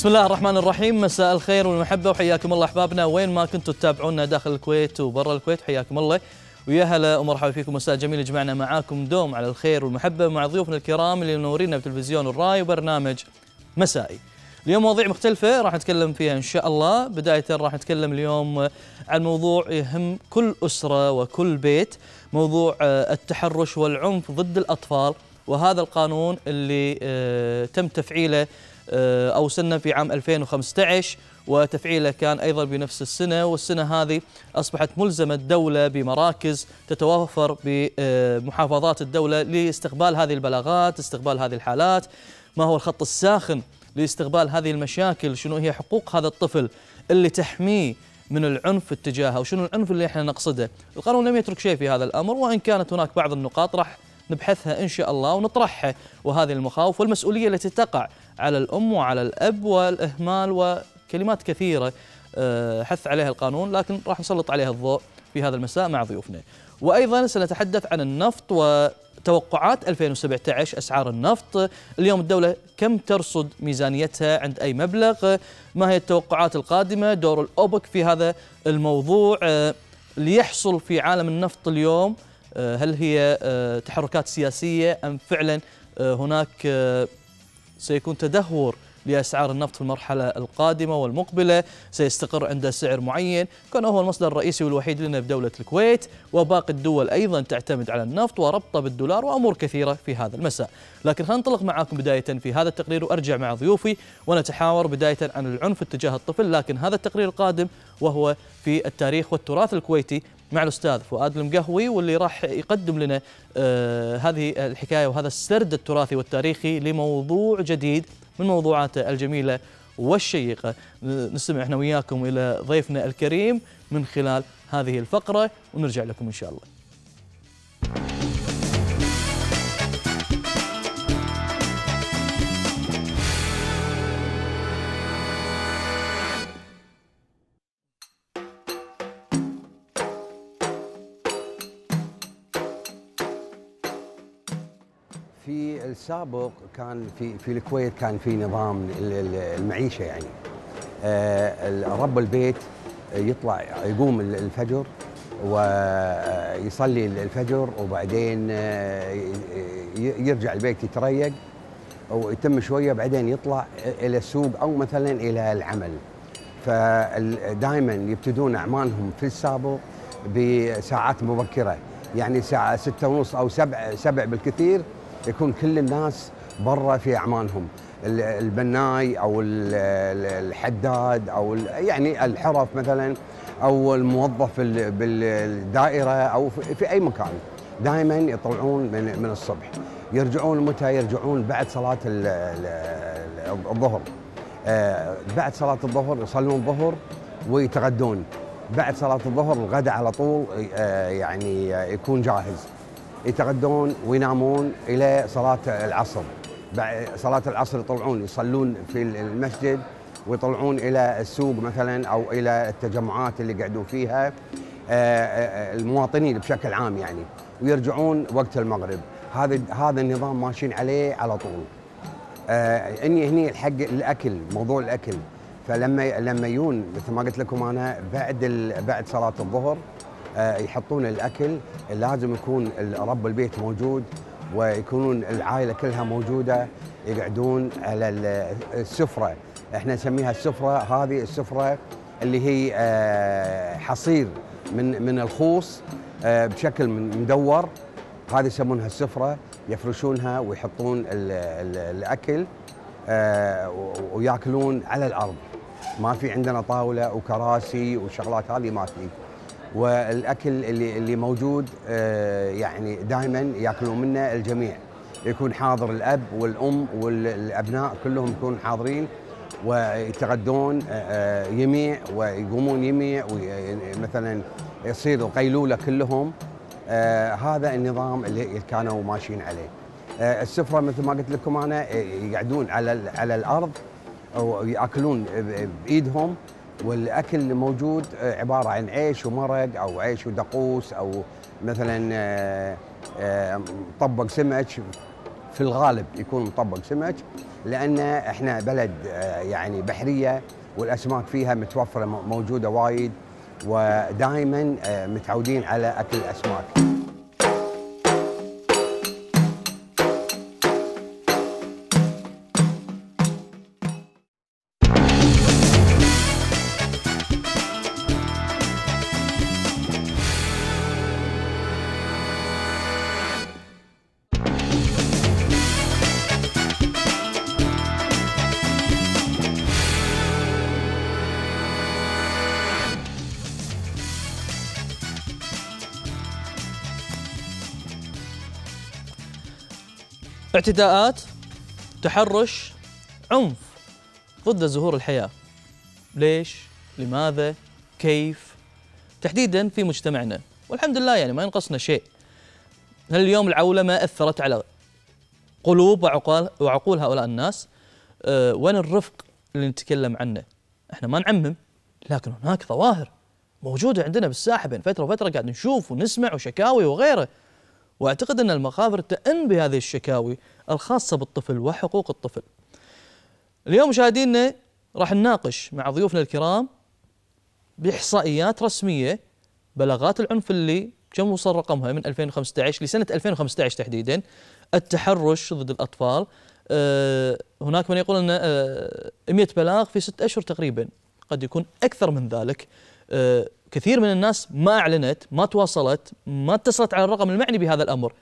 بسم الله الرحمن الرحيم مساء الخير والمحبة وحياكم الله أحبابنا وين ما كنتوا تتابعونا داخل الكويت وبرا الكويت حياكم الله ويا هلا ومرحبا فيكم مساء جميل جمعنا معاكم دوم على الخير والمحبة مع ضيوفنا الكرام اللي نورينا بتلفزيون الراي وبرنامج مسائي اليوم مواضيع مختلفة راح نتكلم فيها إن شاء الله بداية راح نتكلم اليوم عن موضوع يهم كل أسرة وكل بيت موضوع آه، التحرش والعنف ضد الأطفال وهذا القانون اللي آه، تم تفعيله آه، أو سنة في عام 2015 وتفعيله كان أيضا بنفس السنة والسنة هذه أصبحت ملزمة الدولة بمراكز تتوفر بمحافظات آه، الدولة لاستقبال هذه البلاغات استقبال هذه الحالات ما هو الخط الساخن لاستقبال هذه المشاكل شنو هي حقوق هذا الطفل اللي تحميه من العنف اتجاهه وشنو العنف اللي احنا نقصده القانون لم يترك شيء في هذا الأمر وإن كانت هناك بعض النقاط راح نبحثها إن شاء الله ونطرحها وهذه المخاوف والمسؤولية التي تقع على الأم وعلى الأب والإهمال وكلمات كثيرة آه، حث عليها القانون لكن راح نسلط عليها الضوء في هذا المساء مع ضيوفنا وأيضا سنتحدث عن النفط وتوقعات 2017 أسعار النفط اليوم الدولة كم ترصد ميزانيتها عند أي مبلغ ما هي التوقعات القادمة دور الأوبك في هذا الموضوع آه، ليحصل في عالم النفط اليوم آه، هل هي تحركات سياسية أم فعلا هناك سيكون تدهور لأسعار النفط في المرحلة القادمة والمقبلة سيستقر عند سعر معين كان هو المصدر الرئيسي والوحيد لنا في دولة الكويت وباقي الدول أيضا تعتمد على النفط وربطه بالدولار وأمور كثيرة في هذا المساء لكن خلينا معكم معاكم بداية في هذا التقرير وأرجع مع ضيوفي ونتحاور بداية عن العنف اتجاه الطفل لكن هذا التقرير القادم وهو في التاريخ والتراث الكويتي مع الأستاذ فؤاد المقهوي واللي راح يقدم لنا آه، هذه الحكاية وهذا السرد التراثي والتاريخي لموضوع جديد من موضوعاته الجميلة والشيقة نستمع احنا وياكم إلى ضيفنا الكريم من خلال هذه الفقرة ونرجع لكم إن شاء الله السابق كان في في الكويت كان في نظام المعيشه يعني آه، رب البيت يطلع يقوم الفجر ويصلي آه، الفجر وبعدين آه، يرجع البيت يتريق ويتم شويه بعدين يطلع الى السوق او مثلا الى العمل فدائما يبتدون اعمالهم في السابق بساعات مبكره يعني الساعه 6:30 او 7 7 بالكثير يكون كل الناس برا في اعمالهم البناي او الحداد او يعني الحرف مثلا او الموظف بالدائره او في اي مكان دائما يطلعون من من الصبح يرجعون متى يرجعون بعد صلاه الظهر آه، بعد صلاه الظهر يصلون الظهر ويتغدون بعد صلاه الظهر الغداء على طول آه، يعني يكون جاهز يتغدون وينامون الى صلاه العصر بعد صلاه العصر يطلعون يصلون في المسجد ويطلعون الى السوق مثلا او الى التجمعات اللي قعدوا فيها آه، آه، المواطنين بشكل عام يعني ويرجعون وقت المغرب هذا هذا النظام ماشيين عليه على طول آه، اني هني الحق الاكل موضوع الاكل فلما لما يجون مثل ما قلت لكم انا بعد بعد صلاه الظهر آه، يحطون الاكل لازم يكون رب البيت موجود ويكونون العائله كلها موجوده يقعدون على السفره احنا نسميها السفره هذه السفره اللي هي آه، حصير من من الخوص آه، بشكل مدور هذه يسمونها السفره يفرشونها ويحطون الاكل وياكلون على الارض ما في عندنا طاوله وكراسي وشغلات هذه ما في والاكل اللي اللي موجود آه، يعني دائما ياكلون منه الجميع يكون حاضر الاب والام والابناء كلهم يكون حاضرين ويتغدون آه، آه، يميع ويقومون يميع مثلا يصير قيلوله كلهم هذا النظام اللي كانوا ماشيين عليه السفره مثل ما قلت لكم انا يقعدون على على الارض وياكلون بايدهم والاكل موجود آه، عباره عن عيش ومرق او عيش ودقوس او مثلا آه، آه، مطبق سمك في الغالب يكون مطبق سمك لان احنا بلد يعني بحريه والاسماك فيها متوفره موجوده وايد ودائما متعودين على اكل الاسماك اعتداءات تحرش عنف ضد زهور الحياة ليش لماذا كيف تحديدا في مجتمعنا والحمد لله يعني ما ينقصنا شيء هل اليوم العولة ما أثرت على قلوب وعقول, وعقول هؤلاء الناس أه وين الرفق اللي نتكلم عنه احنا ما نعمم لكن هناك ظواهر موجودة عندنا بالساحة بين فترة وفترة قاعد نشوف ونسمع وشكاوي وغيره واعتقد ان المخابر تأن بهذه الشكاوي الخاصه بالطفل وحقوق الطفل. اليوم مشاهدينا راح نناقش مع ضيوفنا الكرام باحصائيات رسميه بلاغات العنف اللي كم وصل رقمها من 2015 لسنه 2015 تحديدا التحرش ضد الاطفال أه هناك من يقول ان أه 100 بلاغ في ست اشهر تقريبا قد يكون اكثر من ذلك آه، كثير من الناس ما اعلنت ما تواصلت ما اتصلت على الرقم المعني بهذا الامر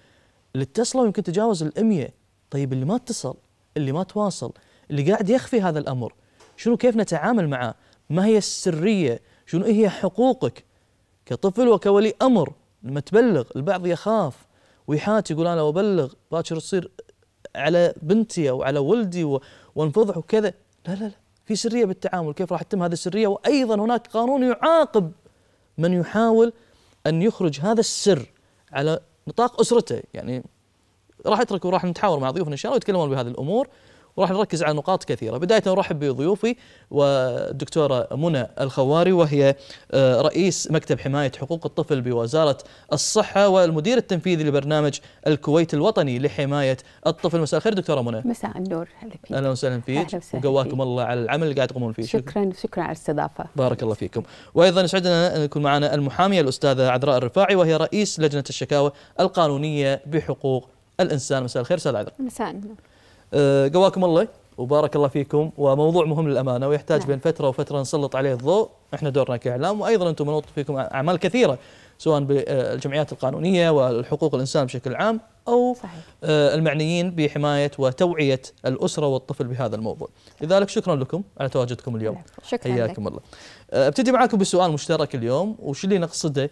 اللي اتصلوا يمكن تجاوز ال طيب اللي ما اتصل اللي ما تواصل اللي قاعد يخفي هذا الامر شنو كيف نتعامل معه ما هي السريه شنو هي حقوقك كطفل وكولي امر لما تبلغ البعض يخاف ويحات يقول انا ابلغ باكر تصير على بنتي او على ولدي وانفضح وكذا لا لا لا في سريه بالتعامل كيف راح تتم هذه السريه وايضا هناك قانون يعاقب من يحاول أن يخرج هذا السر على نطاق أسرته يعني راح أترك وراح نتحاور مع ضيوفنا إن شاء الله ويتكلمون بهذه الأمور وراح نركز على نقاط كثيرة بداية نرحب بضيوفي والدكتورة منى الخواري وهي آه، رئيس مكتب حماية حقوق الطفل بوزارة الصحة والمدير التنفيذي لبرنامج الكويت الوطني لحماية الطفل مساء الخير دكتورة منى مساء النور هلا فيك أهلا وسهلا فيك وقواكم الله على العمل اللي قاعد تقومون فيه شكرا شكرا على الاستضافة بارك الله فيكم وأيضا يسعدنا أن يكون معنا المحامية الأستاذة عذراء الرفاعي وهي رئيس لجنة الشكاوى القانونية بحقوق الانسان مساء الخير استاذ عذراء مساء النور آه، قواكم الله وبارك الله فيكم وموضوع مهم للامانه ويحتاج نعم. بين فتره وفتره نسلط عليه الضوء احنا دورنا كاعلام وايضا انتم منوط فيكم اعمال كثيره سواء بالجمعيات القانونيه والحقوق الانسان بشكل عام او صحيح. آه، المعنيين بحمايه وتوعيه الاسره والطفل بهذا الموضوع. لذلك شكرا لكم على تواجدكم اليوم. شكرا حياكم لك. الله. آه، ابتدي معكم بسؤال مشترك اليوم وش اللي نقصده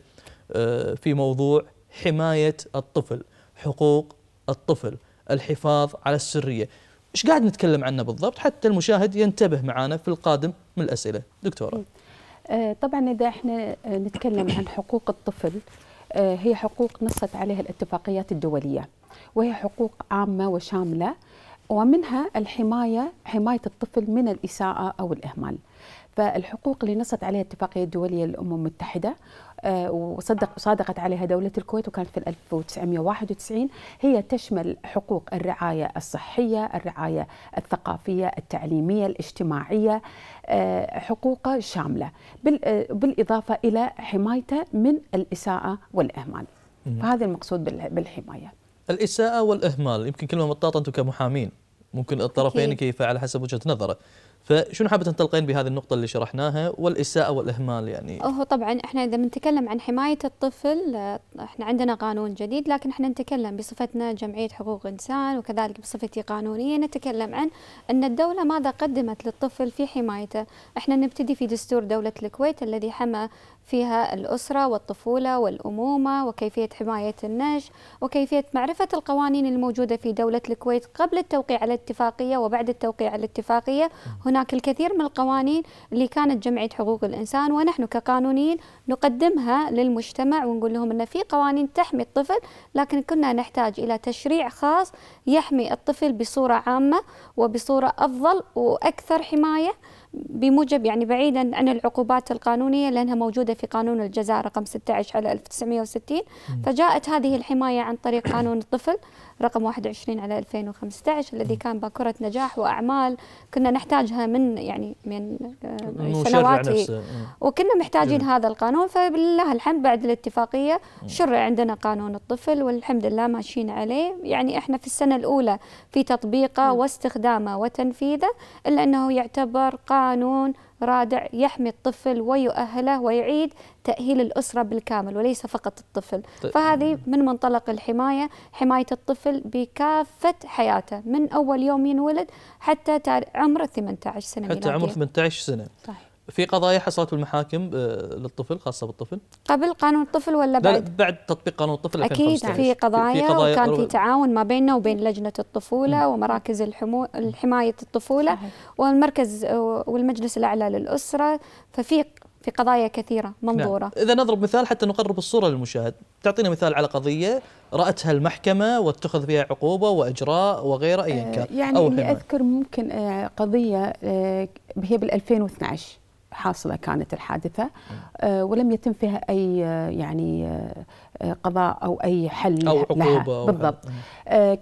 في موضوع حمايه الطفل، حقوق الطفل. الحفاظ على السريه ايش قاعد نتكلم عنه بالضبط حتى المشاهد ينتبه معنا في القادم من الاسئله دكتوره آه، طبعا اذا احنا آه، نتكلم عن حقوق الطفل آه، هي حقوق نصت عليها الاتفاقيات الدوليه وهي حقوق عامه وشامله ومنها الحمايه حمايه الطفل من الاساءه او الاهمال فالحقوق اللي نصت عليها الاتفاقية الدولية للأمم المتحدة آه، وصدق صادقت عليها دولة الكويت وكانت في 1991 هي تشمل حقوق الرعاية الصحية الرعاية الثقافية التعليمية الاجتماعية آه، حقوقه شاملة آه، بالإضافة إلى حمايته من الإساءة والإهمال فهذا المقصود بالحماية الإساءة والإهمال يمكن كلمة مطاطة أنتم كمحامين ممكن الطرفين كيف على حسب وجهة نظره فشنو حابه تنطلقين بهذه النقطه اللي شرحناها والاساءه والاهمال يعني هو طبعا احنا اذا بنتكلم عن حمايه الطفل آه، احنا عندنا قانون جديد لكن احنا نتكلم بصفتنا جمعيه حقوق انسان وكذلك بصفتي قانونيه نتكلم عن ان الدوله ماذا قدمت للطفل في حمايته احنا نبتدي في دستور دوله الكويت الذي حمى فيها الأسرة والطفولة والأمومة وكيفية حماية النج وكيفية معرفة القوانين الموجودة في دولة الكويت قبل التوقيع على الاتفاقية وبعد التوقيع على الاتفاقية هناك الكثير من القوانين اللي كانت جمعية حقوق الإنسان ونحن كقانونيين نقدمها للمجتمع ونقول لهم أن في قوانين تحمي الطفل لكن كنا نحتاج إلى تشريع خاص يحمي الطفل بصورة عامة وبصورة أفضل وأكثر حماية بموجب يعني بعيدا عن العقوبات القانونية لأنها موجودة في قانون الجزاء رقم 16 على 1960 فجاءت هذه الحماية عن طريق قانون الطفل رقم 21 على 2015 الذي كان باكرة نجاح وأعمال كنا نحتاجها من يعني من آه، سنوات إيه. وكنا محتاجين إيه. هذا القانون فبالله الحمد بعد الاتفاقية إيه. شرع عندنا قانون الطفل والحمد لله ماشيين عليه يعني احنا في السنة الأولى في تطبيقه واستخدامه وتنفيذه إلا أنه يعتبر قانون قانون رادع يحمي الطفل ويؤهله ويعيد تأهيل الأسرة بالكامل وليس فقط الطفل طيب. فهذه من منطلق الحماية حماية الطفل بكافة حياته من أول يوم ينولد حتى عمر 18 سنة حتى ميلادية. عمر 18 سنة صحيح. في قضايا حصلت بالمحاكم آه، للطفل خاصه بالطفل قبل قانون الطفل ولا بعد لا بعد تطبيق قانون الطفل اكيد في قضايا, في قضايا وكان في تعاون ما بيننا وبين لجنه الطفوله مم. ومراكز الحمو... حمايه الطفوله صحيح. والمركز والمجلس الاعلى للاسره ففي في قضايا كثيره نعم. منظوره نعم. اذا نضرب مثال حتى نقرب الصوره للمشاهد تعطينا مثال على قضيه راتها المحكمه واتخذ فيها عقوبه واجراء وغيره ايا آه، كان يعني أو اللي اذكر ممكن آه، قضيه هي بال 2012 حاصله كانت الحادثه آه، ولم يتم فيها اي آه، يعني آه، قضاء او اي حل أو عقوبة لها بالضبط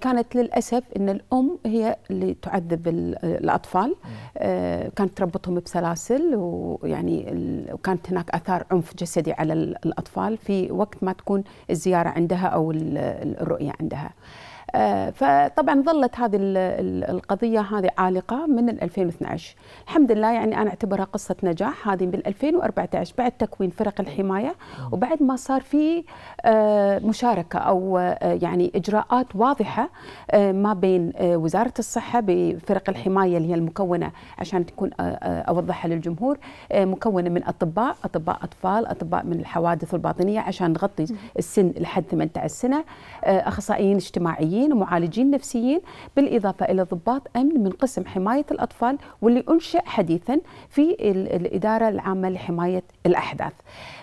كانت للاسف ان الام هي اللي تعذب الاطفال كانت تربطهم بسلاسل ويعني وكانت هناك اثار عنف جسدي على الاطفال في وقت ما تكون الزياره عندها او الرؤيه عندها آه، فطبعا ظلت هذه القضيه هذه عالقه من 2012 الحمد لله يعني انا اعتبرها قصه نجاح هذه بال 2014 بعد تكوين فرق الحمايه وبعد ما صار في آه، مشاركه او آه، يعني اجراءات واضحه ما بين وزاره الصحه بفرق الحمايه اللي هي المكونه عشان تكون اوضحها للجمهور مكونه من اطباء اطباء اطفال اطباء من الحوادث الباطنيه عشان نغطي السن لحد 18 سنه اخصائيين اجتماعيين اخصائيين ومعالجين نفسيين بالاضافه الى ضباط امن من قسم حمايه الاطفال واللي انشئ حديثا في الاداره العامه لحمايه الاحداث.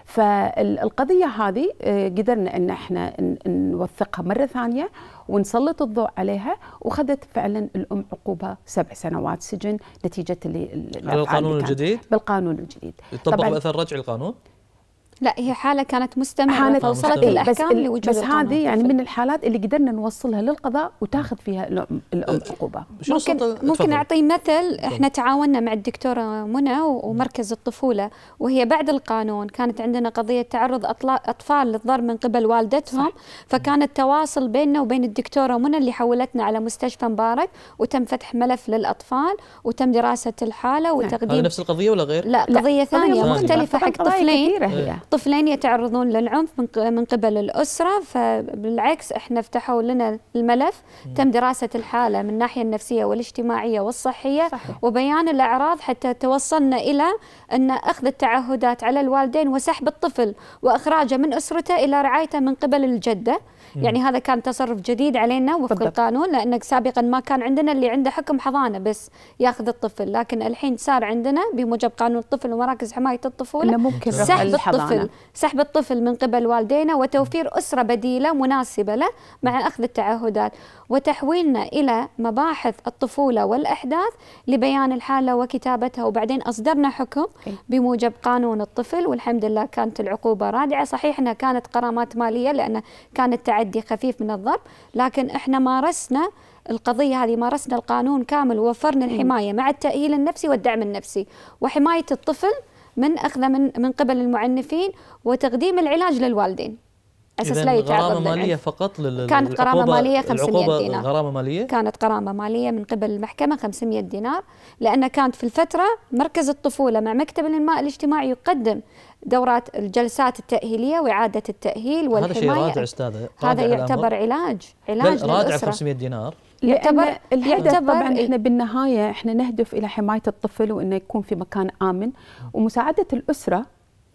فالقضيه هذه آه، قدرنا ان احنا نوثقها مره ثانيه ونسلط الضوء عليها وخذت فعلا الام عقوبه سبع سنوات سجن نتيجه اللي القانون الجديد؟ بالقانون الجديد. طبعا باثر رجعي القانون؟ لا هي حاله كانت مستمره فوصلت إيه بس, بس هذه يعني من الحالات اللي قدرنا نوصلها للقضاء وتاخذ فيها الأم أه، عقوبة ممكن ممكن اعطي مثل احنا تعاوننا مع الدكتوره منى ومركز الطفوله وهي بعد القانون كانت عندنا قضيه تعرض اطفال للضرب من قبل والدتهم صح. فكان التواصل بيننا وبين الدكتوره منى اللي حولتنا على مستشفى مبارك وتم فتح ملف للاطفال وتم دراسه الحاله نعم. وتقديم هذه نفس القضيه ولا غير؟ لا, لا قضيه ثانيه مختلفه حق طفلين الطفلين يتعرضون للعنف من قبل الأسرة فبالعكس احنا فتحوا لنا الملف تم دراسة الحالة من الناحية النفسية والاجتماعية والصحية وبيان الأعراض حتى توصلنا إلى أن أخذ التعهدات على الوالدين وسحب الطفل وإخراجه من أسرته إلى رعايته من قبل الجدة يعني هذا كان تصرف جديد علينا وفق بالضبط. القانون لأنك سابقا ما كان عندنا اللي عنده حكم حضانة بس ياخذ الطفل لكن الحين صار عندنا بموجب قانون الطفل ومراكز حماية الطفولة ممكن سحب الطفل سحب الطفل من قبل والدينا وتوفير أسرة بديلة مناسبة له مع أخذ التعهدات وتحويلنا إلى مباحث الطفولة والأحداث لبيان الحالة وكتابتها وبعدين أصدرنا حكم إيه. بموجب قانون الطفل والحمد لله كانت العقوبة رادعة صحيح أنها كانت غرامات مالية لأن كانت تعدي خفيف من الضرب لكن احنا مارسنا القضيه هذه مارسنا القانون كامل ووفرنا الحمايه مع التاهيل النفسي والدعم النفسي وحمايه الطفل من اخذه من من قبل المعنفين وتقديم العلاج للوالدين اساس لا يتعرض غرامه ماليه فقط لل... كانت غرامه ماليه 500 دينار غرامه ماليه كانت غرامه ماليه من قبل المحكمه 500 دينار لان كانت في الفتره مركز الطفوله مع مكتب الانماء الاجتماعي يقدم دورات الجلسات التأهيلية وإعادة التأهيل والحماية هذا شيء رادع أستاذة هذا يعتبر علاج علاج رادع 500 دينار يعتبر الهدف طبعا إيه. احنا بالنهايه احنا نهدف الى حمايه الطفل وانه يكون في مكان امن ومساعده الاسره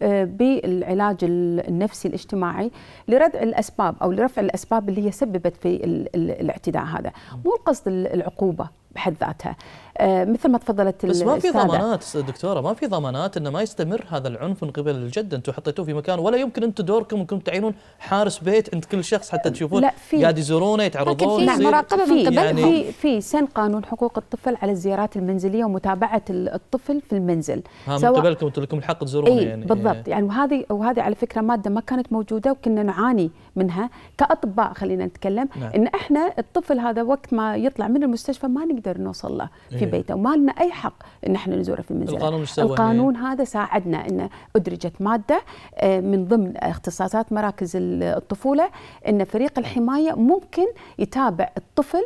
آه، بالعلاج النفسي الاجتماعي لردع الاسباب او لرفع الاسباب اللي هي سببت في الاعتداء هذا مو القصد العقوبه بحد ذاتها آه، مثل ما تفضلت بس ما في ضمانات دكتوره ما في ضمانات انه ما يستمر هذا العنف من قبل الجد انتم حطيتوه في مكان ولا يمكن انتم دوركم انكم تعينون حارس بيت انت كل شخص حتى تشوفون قاعد يزورونه يتعرضون لكن في مراقبه من قبل يعني في في سن قانون حقوق الطفل على الزيارات المنزليه ومتابعه الطفل في المنزل ها من قبلكم انتم لكم الحق تزورونه يعني بالضبط يعني وهذه وهذه على فكره ماده ما كانت موجوده وكنا نعاني منها كاطباء خلينا نتكلم نعم. ان احنا الطفل هذا وقت ما يطلع من المستشفى ما نقدر نوصل له في إيه. بيته وما لنا اي حق ان احنا نزوره في المنزل القانون القانون إيه. هذا ساعدنا ان ادرجت ماده إيه، من ضمن اختصاصات مراكز الطفوله ان فريق الحمايه ممكن يتابع الطفل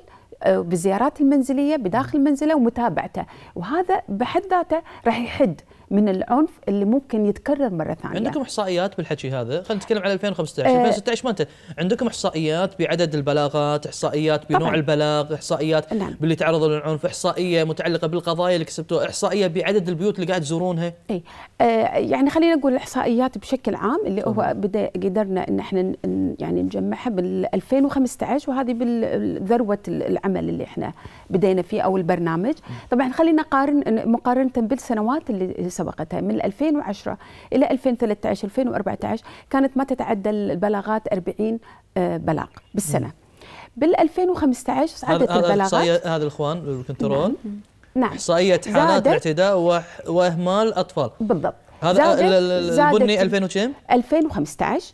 بالزيارات المنزليه بداخل منزله ومتابعته وهذا بحد ذاته راح يحد من العنف اللي ممكن يتكرر مره ثانيه. عندكم احصائيات بالحكي هذا؟ خلينا نتكلم على 2015، آه 2016 ما انت عندكم احصائيات بعدد البلاغات، احصائيات بنوع طبعًا. البلاغ، احصائيات نعم. باللي تعرضوا للعنف، احصائيه متعلقه بالقضايا اللي كسبتوها، احصائيه بعدد البيوت اللي قاعد تزورونها. اي آه يعني خلينا نقول الاحصائيات بشكل عام اللي هو بدا قدرنا ان احنا يعني نجمعها بال 2015 وهذه بذروه العمل اللي احنا بدينا فيه او البرنامج، طبعا خلينا نقارن مقارنه بالسنوات اللي سبقتها من 2010 إلى 2013 2014 كانت ما تتعدى البلاغات 40 آه، بلاغ بالسنة بال 2015 صعدت البلاغات هذا الإخوان الكنترول نعم. نعم احصائيه حالات اعتداء واهمال اطفال بالضبط هذا البني 2000 وكم 2015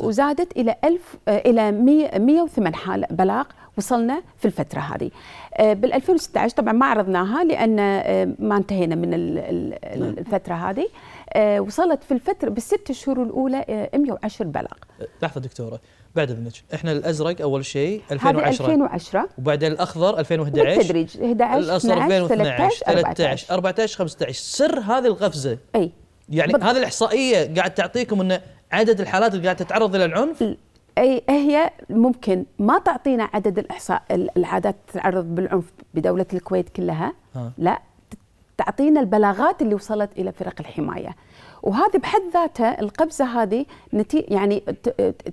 وزادت الى 1000 آه، الى 108 حاله بلاغ وصلنا في الفترة هذه آه، بال 2016 طبعا ما عرضناها لأن آه، ما انتهينا من نعم. الفترة هذه آه، وصلت في الفترة بالست شهور الأولى 110 بلاغ لحظة دكتورة بعد اذنك احنا الازرق اول شيء 2010 2010 وبعدين الاخضر 2011 بالتدريج 11 الاصفر 2012 13 14 15 سر هذه القفزه اي يعني بالضبط. هذه الاحصائيه قاعد تعطيكم ان عدد الحالات اللي قاعد تتعرض الى العنف أي هي ممكن ما تعطينا عدد الإحصاء العادات تتعرض بالعنف بدولة الكويت كلها آه. لا تعطينا البلاغات اللي وصلت إلى فرق الحماية وهذه بحد ذاتها القفزة هذه نتي يعني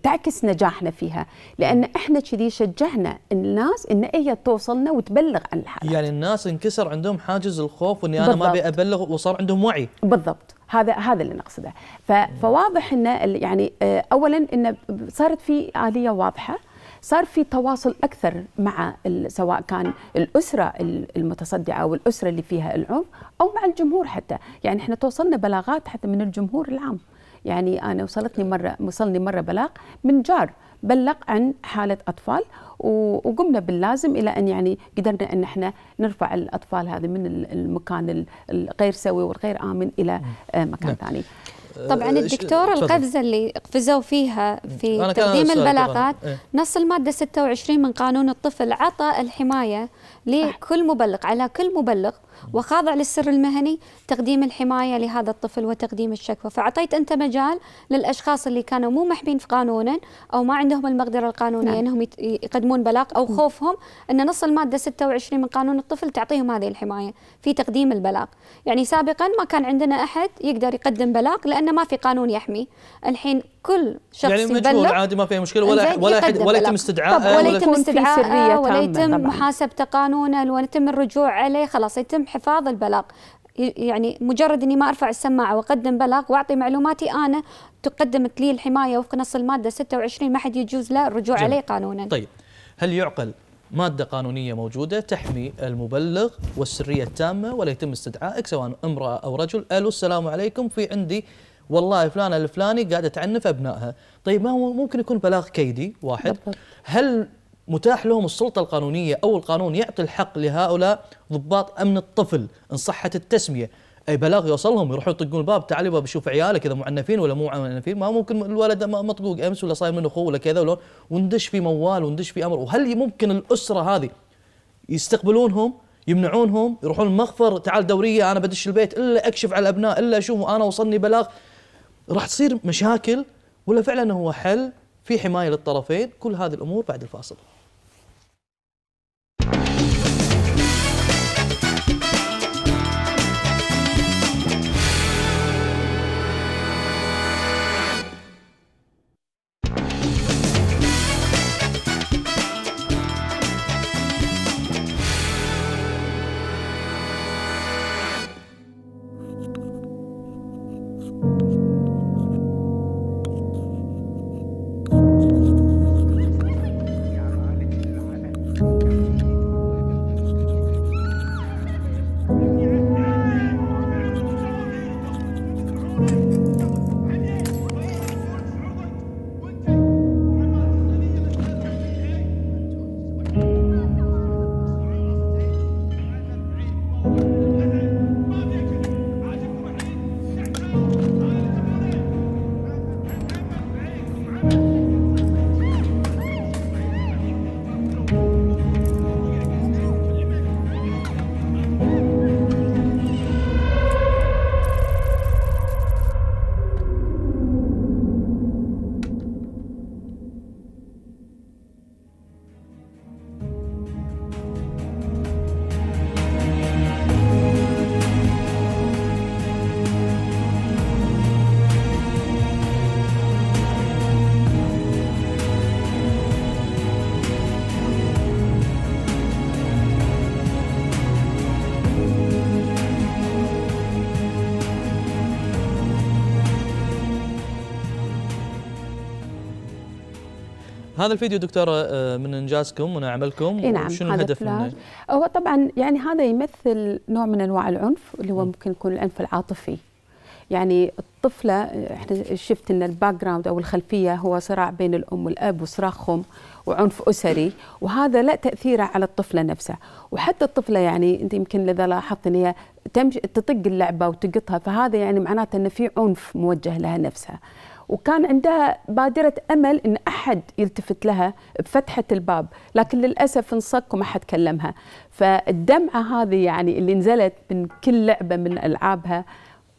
تعكس نجاحنا فيها لأن إحنا كذي شجعنا الناس إن هي توصلنا وتبلغ عن الحالات يعني الناس انكسر عندهم حاجز الخوف وإني أنا ما أبي أبلغ وصار عندهم وعي بالضبط هذا هذا اللي نقصده فواضح انه يعني آه، اولا انه صارت في اليه واضحه صار في تواصل اكثر مع سواء كان الاسره المتصدعه والاسره اللي فيها العنف او مع الجمهور حتى يعني احنا توصلنا بلاغات حتى من الجمهور العام يعني انا وصلتني مره وصلني مره بلاغ من جار بلغ عن حاله اطفال وقمنا باللازم الى ان يعني قدرنا ان احنا نرفع الاطفال هذه من المكان الغير سوي والغير امن الى آه، مكان نعم. ثاني طبعا آه، الدكتور القفزه اللي قفزوا فيها في تقديم البلاغات إيه؟ نص الماده 26 من قانون الطفل عطى الحمايه لكل مبلغ على كل مبلغ وخاضع للسر المهني تقديم الحمايه لهذا الطفل وتقديم الشكوى، فاعطيت انت مجال للاشخاص اللي كانوا مو محمين في قانونا او ما عندهم المقدره القانونيه نعم. انهم يقدمون بلاغ او خوفهم ان نص الماده 26 من قانون الطفل تعطيهم هذه الحمايه في تقديم البلاغ، يعني سابقا ما كان عندنا احد يقدر يقدم بلاغ لان لانه ما في قانون يحمي الحين كل شخص يعني يبلغ عادي ما فيها مشكله ولا ولا حد ولا يتم استدعاء ولا يتم استدعاء ولا يتم محاسبته قانونا ولا يتم الرجوع عليه خلاص يتم حفاظ البلاغ يعني مجرد اني ما ارفع السماعه واقدم بلاغ واعطي معلوماتي انا تقدمت لي الحمايه وفق نص الماده 26 ما حد يجوز له الرجوع جميل. عليه قانونا. طيب هل يعقل مادة قانونية موجودة تحمي المبلغ والسرية التامة ولا يتم استدعائك سواء امرأة أو رجل ألو السلام عليكم في عندي والله فلانه الفلاني قاعده تعنف ابنائها طيب ما هو ممكن يكون بلاغ كيدي واحد هل متاح لهم السلطه القانونيه او القانون يعطي الحق لهؤلاء ضباط امن الطفل ان صحت التسميه اي بلاغ يوصلهم يروحون يطقون الباب تعالي باب شوف عيالك اذا معنفين ولا مو معنفين ما ممكن الولد مطقوق امس ولا صاير منه اخوه ولا كذا ولا وندش في موال وندش في امر وهل ممكن الاسره هذه يستقبلونهم يمنعونهم يروحون المخفر تعال دوريه انا بدش البيت الا اكشف على الابناء الا اشوف انا وصلني بلاغ راح تصير مشاكل ولا فعلا هو حل في حمايه للطرفين كل هذه الامور بعد الفاصل هذا الفيديو دكتوره آه، من انجازكم ومن عملكم إيه نعم وشنو الهدف منه؟ هو طبعا يعني هذا يمثل نوع من انواع العنف اللي هو ممكن يكون العنف العاطفي يعني الطفله آه، احنا شفت ان الباك جراوند او الخلفيه هو صراع بين الام والاب وصراخهم وعنف اسري وهذا لا تاثيره على الطفله نفسها وحتى الطفله يعني انت يمكن اذا لاحظت ان هي تمشي تطق اللعبه وتقطها فهذا يعني معناته ان في عنف موجه لها نفسها وكان عندها بادرة أمل أن أحد يلتفت لها بفتحة الباب لكن للأسف انصك وما حد كلمها فالدمعة هذه يعني اللي نزلت من كل لعبة من ألعابها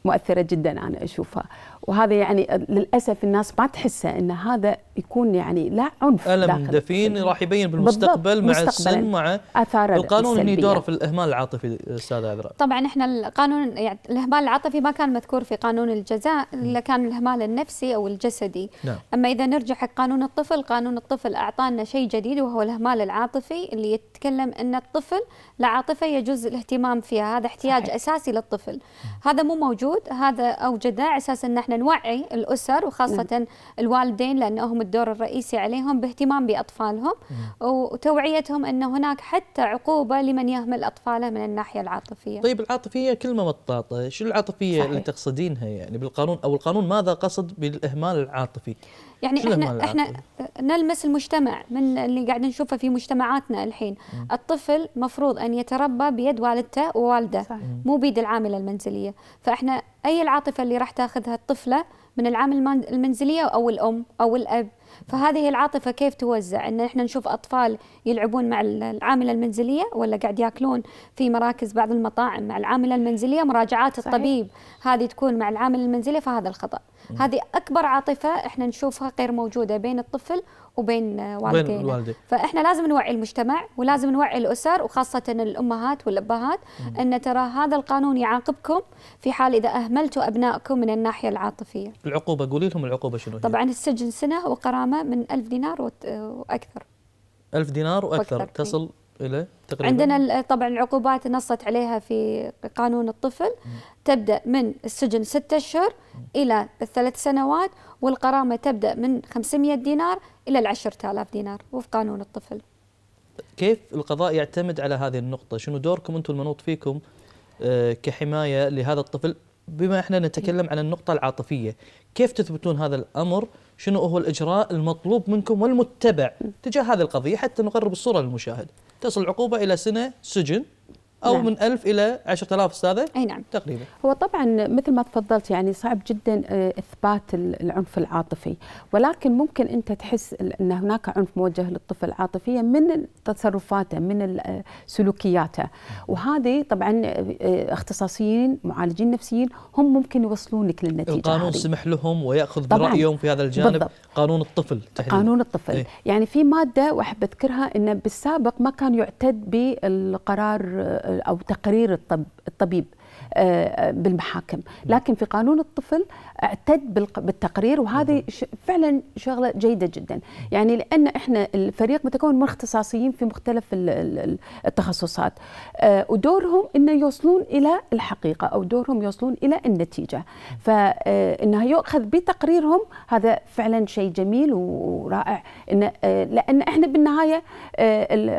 مؤثرة جدا أنا أشوفها وهذا يعني للاسف الناس ما تحسه ان هذا يكون يعني لا عنف الم دفين راح يبين بالمستقبل مع السن مع اثار القانون اللي يدور في الاهمال العاطفي استاذ عذراء طبعا احنا القانون يعني الاهمال العاطفي ما كان مذكور في قانون الجزاء الا كان الاهمال النفسي او الجسدي نعم. اما اذا نرجع حق قانون الطفل قانون الطفل اعطانا شيء جديد وهو الاهمال العاطفي اللي يتكلم ان الطفل لا عاطفه يجوز الاهتمام فيها هذا احتياج صحيح. اساسي للطفل هذا مو موجود هذا اوجده اساس ان احنا نوعي الاسر وخاصه الوالدين لانهم الدور الرئيسي عليهم باهتمام باطفالهم وتوعيتهم ان هناك حتى عقوبه لمن يهمل اطفاله من الناحيه العاطفيه. طيب العاطفيه كلمه مطاطه، شو العاطفيه صحيح. اللي تقصدينها يعني بالقانون او القانون ماذا قصد بالاهمال العاطفي؟ يعني احنا احنا نلمس المجتمع من اللي قاعد نشوفه في مجتمعاتنا الحين مم. الطفل مفروض ان يتربى بيد والدته ووالده صحيح. مو بيد العامله المنزليه فاحنا اي العاطفه اللي راح تاخذها الطفله من العامل المنزليه او الام او الاب فهذه العاطفه كيف توزع ان احنا نشوف اطفال يلعبون مع العامله المنزليه ولا قاعد ياكلون في مراكز بعض المطاعم مع العامله المنزليه مراجعات الطبيب صحيح. هذه تكون مع العامله المنزليه فهذا الخطا هذه اكبر عاطفه احنا نشوفها غير موجوده بين الطفل وبين والدينا الوالدي. فاحنا لازم نوعي المجتمع ولازم نوعي الاسر وخاصه الامهات والابهات ان ترى هذا القانون يعاقبكم في حال اذا اهملتوا ابنائكم من الناحيه العاطفيه. العقوبه قولي لهم العقوبه شنو هي؟ طبعا السجن سنه وقرامه من 1000 دينار واكثر. 1000 دينار واكثر, وأكثر إيه. تصل عندنا طبعا العقوبات نصت عليها في قانون الطفل م. تبدا من السجن ستة اشهر الى الثلاث سنوات والقرامه تبدا من 500 دينار الى ال 10000 دينار وفق قانون الطفل. كيف القضاء يعتمد على هذه النقطه؟ شنو دوركم انتم المنوط فيكم آه، كحمايه لهذا الطفل بما احنا نتكلم عن النقطة العاطفية كيف تثبتون هذا الأمر شنو هو الإجراء المطلوب منكم والمتبع تجاه هذه القضية حتى نقرب الصورة للمشاهد تصل العقوبة إلى سنة سجن او نعم. من 1000 الى 10000 استاذه اي نعم تقريبا هو طبعا مثل ما تفضلت يعني صعب جدا آه، اثبات العنف العاطفي ولكن ممكن انت تحس ان هناك عنف موجه للطفل عاطفيا من تصرفاته من آه، سلوكياته وهذه طبعا آه، اختصاصيين معالجين نفسيين هم ممكن يوصلونك للنتيجه القانون هذه. سمح لهم وياخذ طبعاً. برايهم في هذا الجانب بالضبط. قانون الطفل تحديدا قانون الطفل ايه؟ يعني في ماده واحب اذكرها ان بالسابق ما كان يعتد بالقرار او تقرير الطب الطبيب آه، آه، بالمحاكم لكن في قانون الطفل اعتد بالتقرير وهذه فعلا شغله جيده جدا يعني لان احنا الفريق متكون من اختصاصيين في مختلف التخصصات آه، ودورهم انه يوصلون الى الحقيقه او دورهم يوصلون الى النتيجه فانها آه، يؤخذ بتقريرهم هذا فعلا شيء جميل ورائع إن آه، لان احنا بالنهايه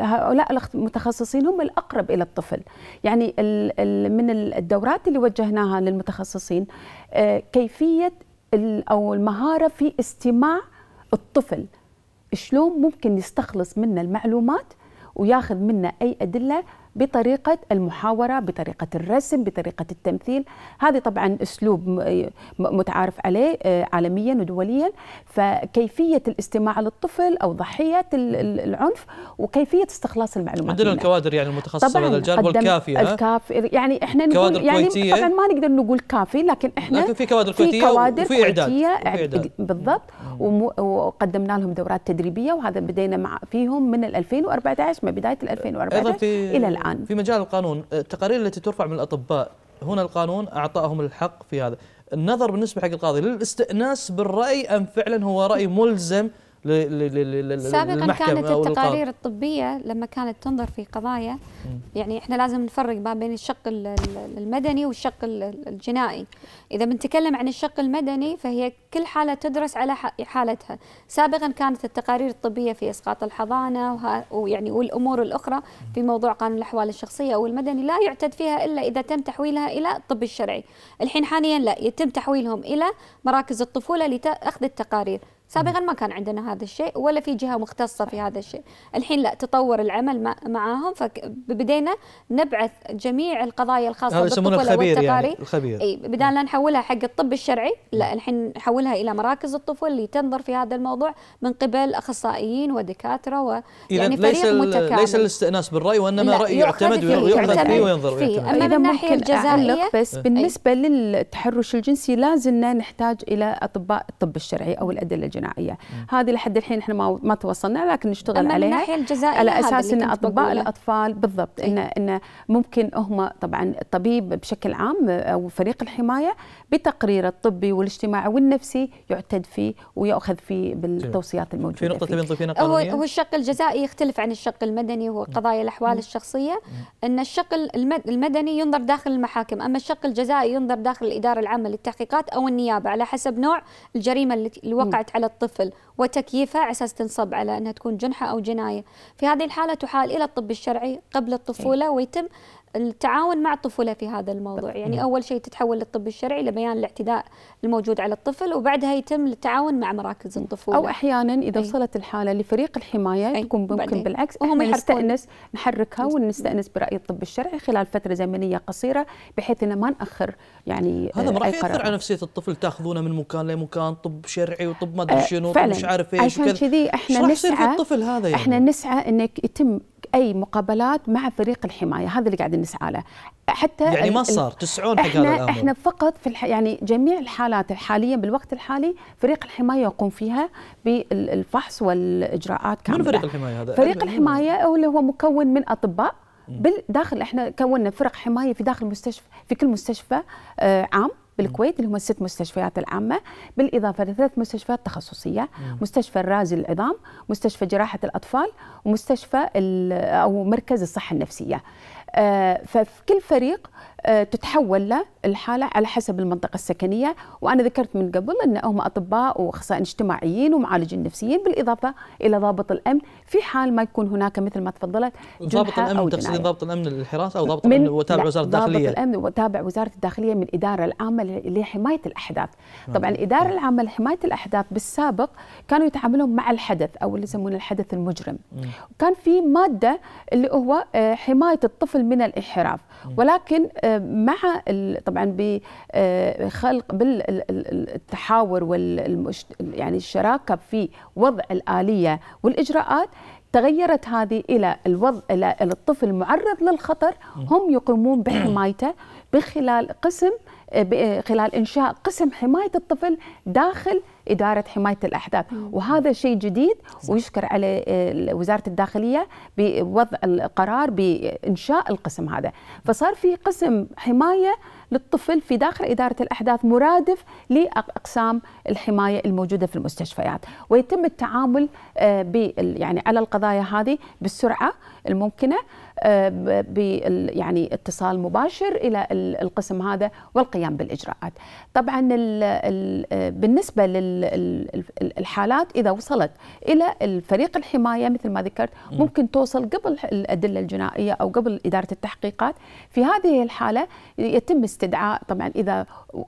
هؤلاء المتخصصين هم الاقرب الى الطفل يعني من الدورات اللي وجهناها للمتخصصين آه، كيفيه او المهاره في استماع الطفل شلون ممكن يستخلص منا المعلومات وياخذ منا اي ادله بطريقة المحاورة بطريقة الرسم بطريقة التمثيل هذه طبعا أسلوب متعارف عليه آه، عالميا ودوليا فكيفية الاستماع للطفل أو ضحية العنف وكيفية استخلاص المعلومات عندنا الكوادر يعني المتخصصة هذا الجانب والكافية الكافي يعني احنا نقول يعني طبعا ما نقدر نقول كافي لكن احنا لكن في كوادر كويتية في كوادر وفي إعداد, وفي إعداد. بالضبط وقدمنا لهم دورات تدريبية وهذا بدينا مع فيهم من 2014 من بداية 2014 إلى الآن معا في مجال القانون آه، التقارير التي ترفع من الأطباء هنا القانون أعطاهم الحق في هذا النظر بالنسبة حق القاضي للاستئناس بالرأي أم فعلا هو رأي ملزم سابقا كانت التقارير الطبيه لما كانت تنظر في قضايا يعني احنا لازم نفرق ما بين الشق المدني والشق الجنائي اذا بنتكلم عن الشق المدني فهي كل حاله تدرس على حالتها سابقا كانت التقارير الطبيه في اسقاط الحضانه ويعني والامور الاخرى في موضوع قانون الاحوال الشخصيه او المدني لا يعتد فيها الا اذا تم تحويلها الى الطب الشرعي الحين حاليا لا يتم تحويلهم الى مراكز الطفوله لاخذ التقارير سابقا ما كان عندنا هذا الشيء ولا في جهه مختصه في هذا الشيء الحين لا تطور العمل معاهم فبدينا نبعث جميع القضايا الخاصه بالطب الخبير والتقاري يعني الخبير. اي بدال لا نعم. نحولها حق الطب الشرعي لا نعم. الحين نحولها الى مراكز الطفل اللي تنظر في هذا الموضوع من قبل اخصائيين ودكاتره و يعني فريق ليس متكامل ليس الاستئناس بالراي وانما راي يعتمد ويؤخذ فيه وينظر فيه اما من الناحيه الجزائيه بس بالنسبه للتحرش الجنسي لا زلنا نحتاج الى اطباء الطب الشرعي او الادله الجنائيه هذه لحد الحين احنا ما ما توصلنا لكن نشتغل عليها من الناحيه الجزائيه على اساس ان اطباء الاطفال بالضبط ان إيه. ان ممكن هم طبعا الطبيب بشكل عام او فريق الحمايه بتقريره الطبي والاجتماعي والنفسي يعتد فيه ويؤخذ فيه بالتوصيات الموجوده في نقطه تبين تضيفينها قانونيه هو الشق الجزائي يختلف عن الشق المدني هو قضايا الاحوال الشخصيه ان الشق المدني ينظر داخل المحاكم اما الشق الجزائي ينظر داخل الاداره العامه للتحقيقات او النيابه على حسب نوع الجريمه اللي وقعت على الطفل وتكييفه على اساس تنصب على انها تكون جنحه او جنايه، في هذه الحاله تحال الى الطب الشرعي قبل الطفوله إيه. ويتم التعاون مع الطفولة في هذا الموضوع يعني نعم. أول شيء تتحول للطب الشرعي لبيان الاعتداء الموجود على الطفل وبعدها يتم التعاون مع مراكز الطفولة أو أحيانا إذا وصلت الحالة لفريق الحماية تكون ممكن بالعكس وهم نستأنس نحركها ونستأنس برأي الطب الشرعي خلال فترة زمنية قصيرة بحيث أنه ما نأخر يعني آه، هذا ما راح يأثر على نفسية الطفل تاخذونه من مكان لمكان طب شرعي وطب ما أدري آه، شنو مش عارف ايش عشان كذي احنا نسعى الطفل هذا يعني. احنا نسعى انك يتم اي مقابلات مع فريق الحمايه هذا اللي قاعدين نسعى له حتى يعني ما صار تسعون حق هذا الامر احنا فقط في الح... يعني جميع الحالات الحاليه بالوقت الحالي فريق الحمايه يقوم فيها بالفحص والاجراءات كامله من فريق الحمايه هذا فريق الحمايه هو اللي هو مكون من اطباء بالداخل احنا كونا فرق حمايه في داخل المستشفى في كل مستشفى آه، عام بالكويت اللي هم الست مستشفيات العامه بالاضافه لثلاث مستشفيات تخصصيه مستشفى الرازي العظام مستشفى جراحه الاطفال ومستشفى او مركز الصحه النفسيه آه، ففي كل فريق آه، تتحول له الحالة على حسب المنطقة السكنية وأنا ذكرت من قبل أن هم أطباء وأخصائيين اجتماعيين ومعالجين نفسيين بالإضافة إلى ضابط الأمن في حال ما يكون هناك مثل ما تفضلت ضابط الأمن تقصدين ضابط الأمن للحراسة أو ضابط الأمن وتابع وزارة الداخلية ضابط الأمن وتابع وزارة الداخلية من الإدارة العامة لحماية الأحداث نعم. طبعا الإدارة نعم. العامة لحماية الأحداث بالسابق كانوا يتعاملون مع الحدث أو اللي يسمونه الحدث المجرم وكان في مادة اللي هو آه، حماية الطفل من الانحراف ولكن آه، مع طبعا بخلق آه، بالتحاور يعني الشراكه في وضع الاليه والاجراءات تغيرت هذه الى الوضع الى الطفل معرض للخطر هم يقومون بحمايته بخلال قسم آه، آه، خلال انشاء قسم حمايه الطفل داخل اداره حمايه الاحداث وهذا شيء جديد ويشكر على آه، وزاره الداخليه بوضع القرار بانشاء القسم هذا فصار في قسم حمايه للطفل في داخل اداره الاحداث مرادف لاقسام الحمايه الموجوده في المستشفيات ويتم التعامل يعني على القضايا هذه بالسرعه الممكنه آه، يعني اتصال مباشر الى القسم هذا والقيام بالاجراءات. طبعا آه، بالنسبه للحالات اذا وصلت الى الفريق الحمايه مثل ما ذكرت ممكن توصل قبل الادله الجنائيه او قبل اداره التحقيقات في هذه الحاله يتم استدعاء طبعا اذا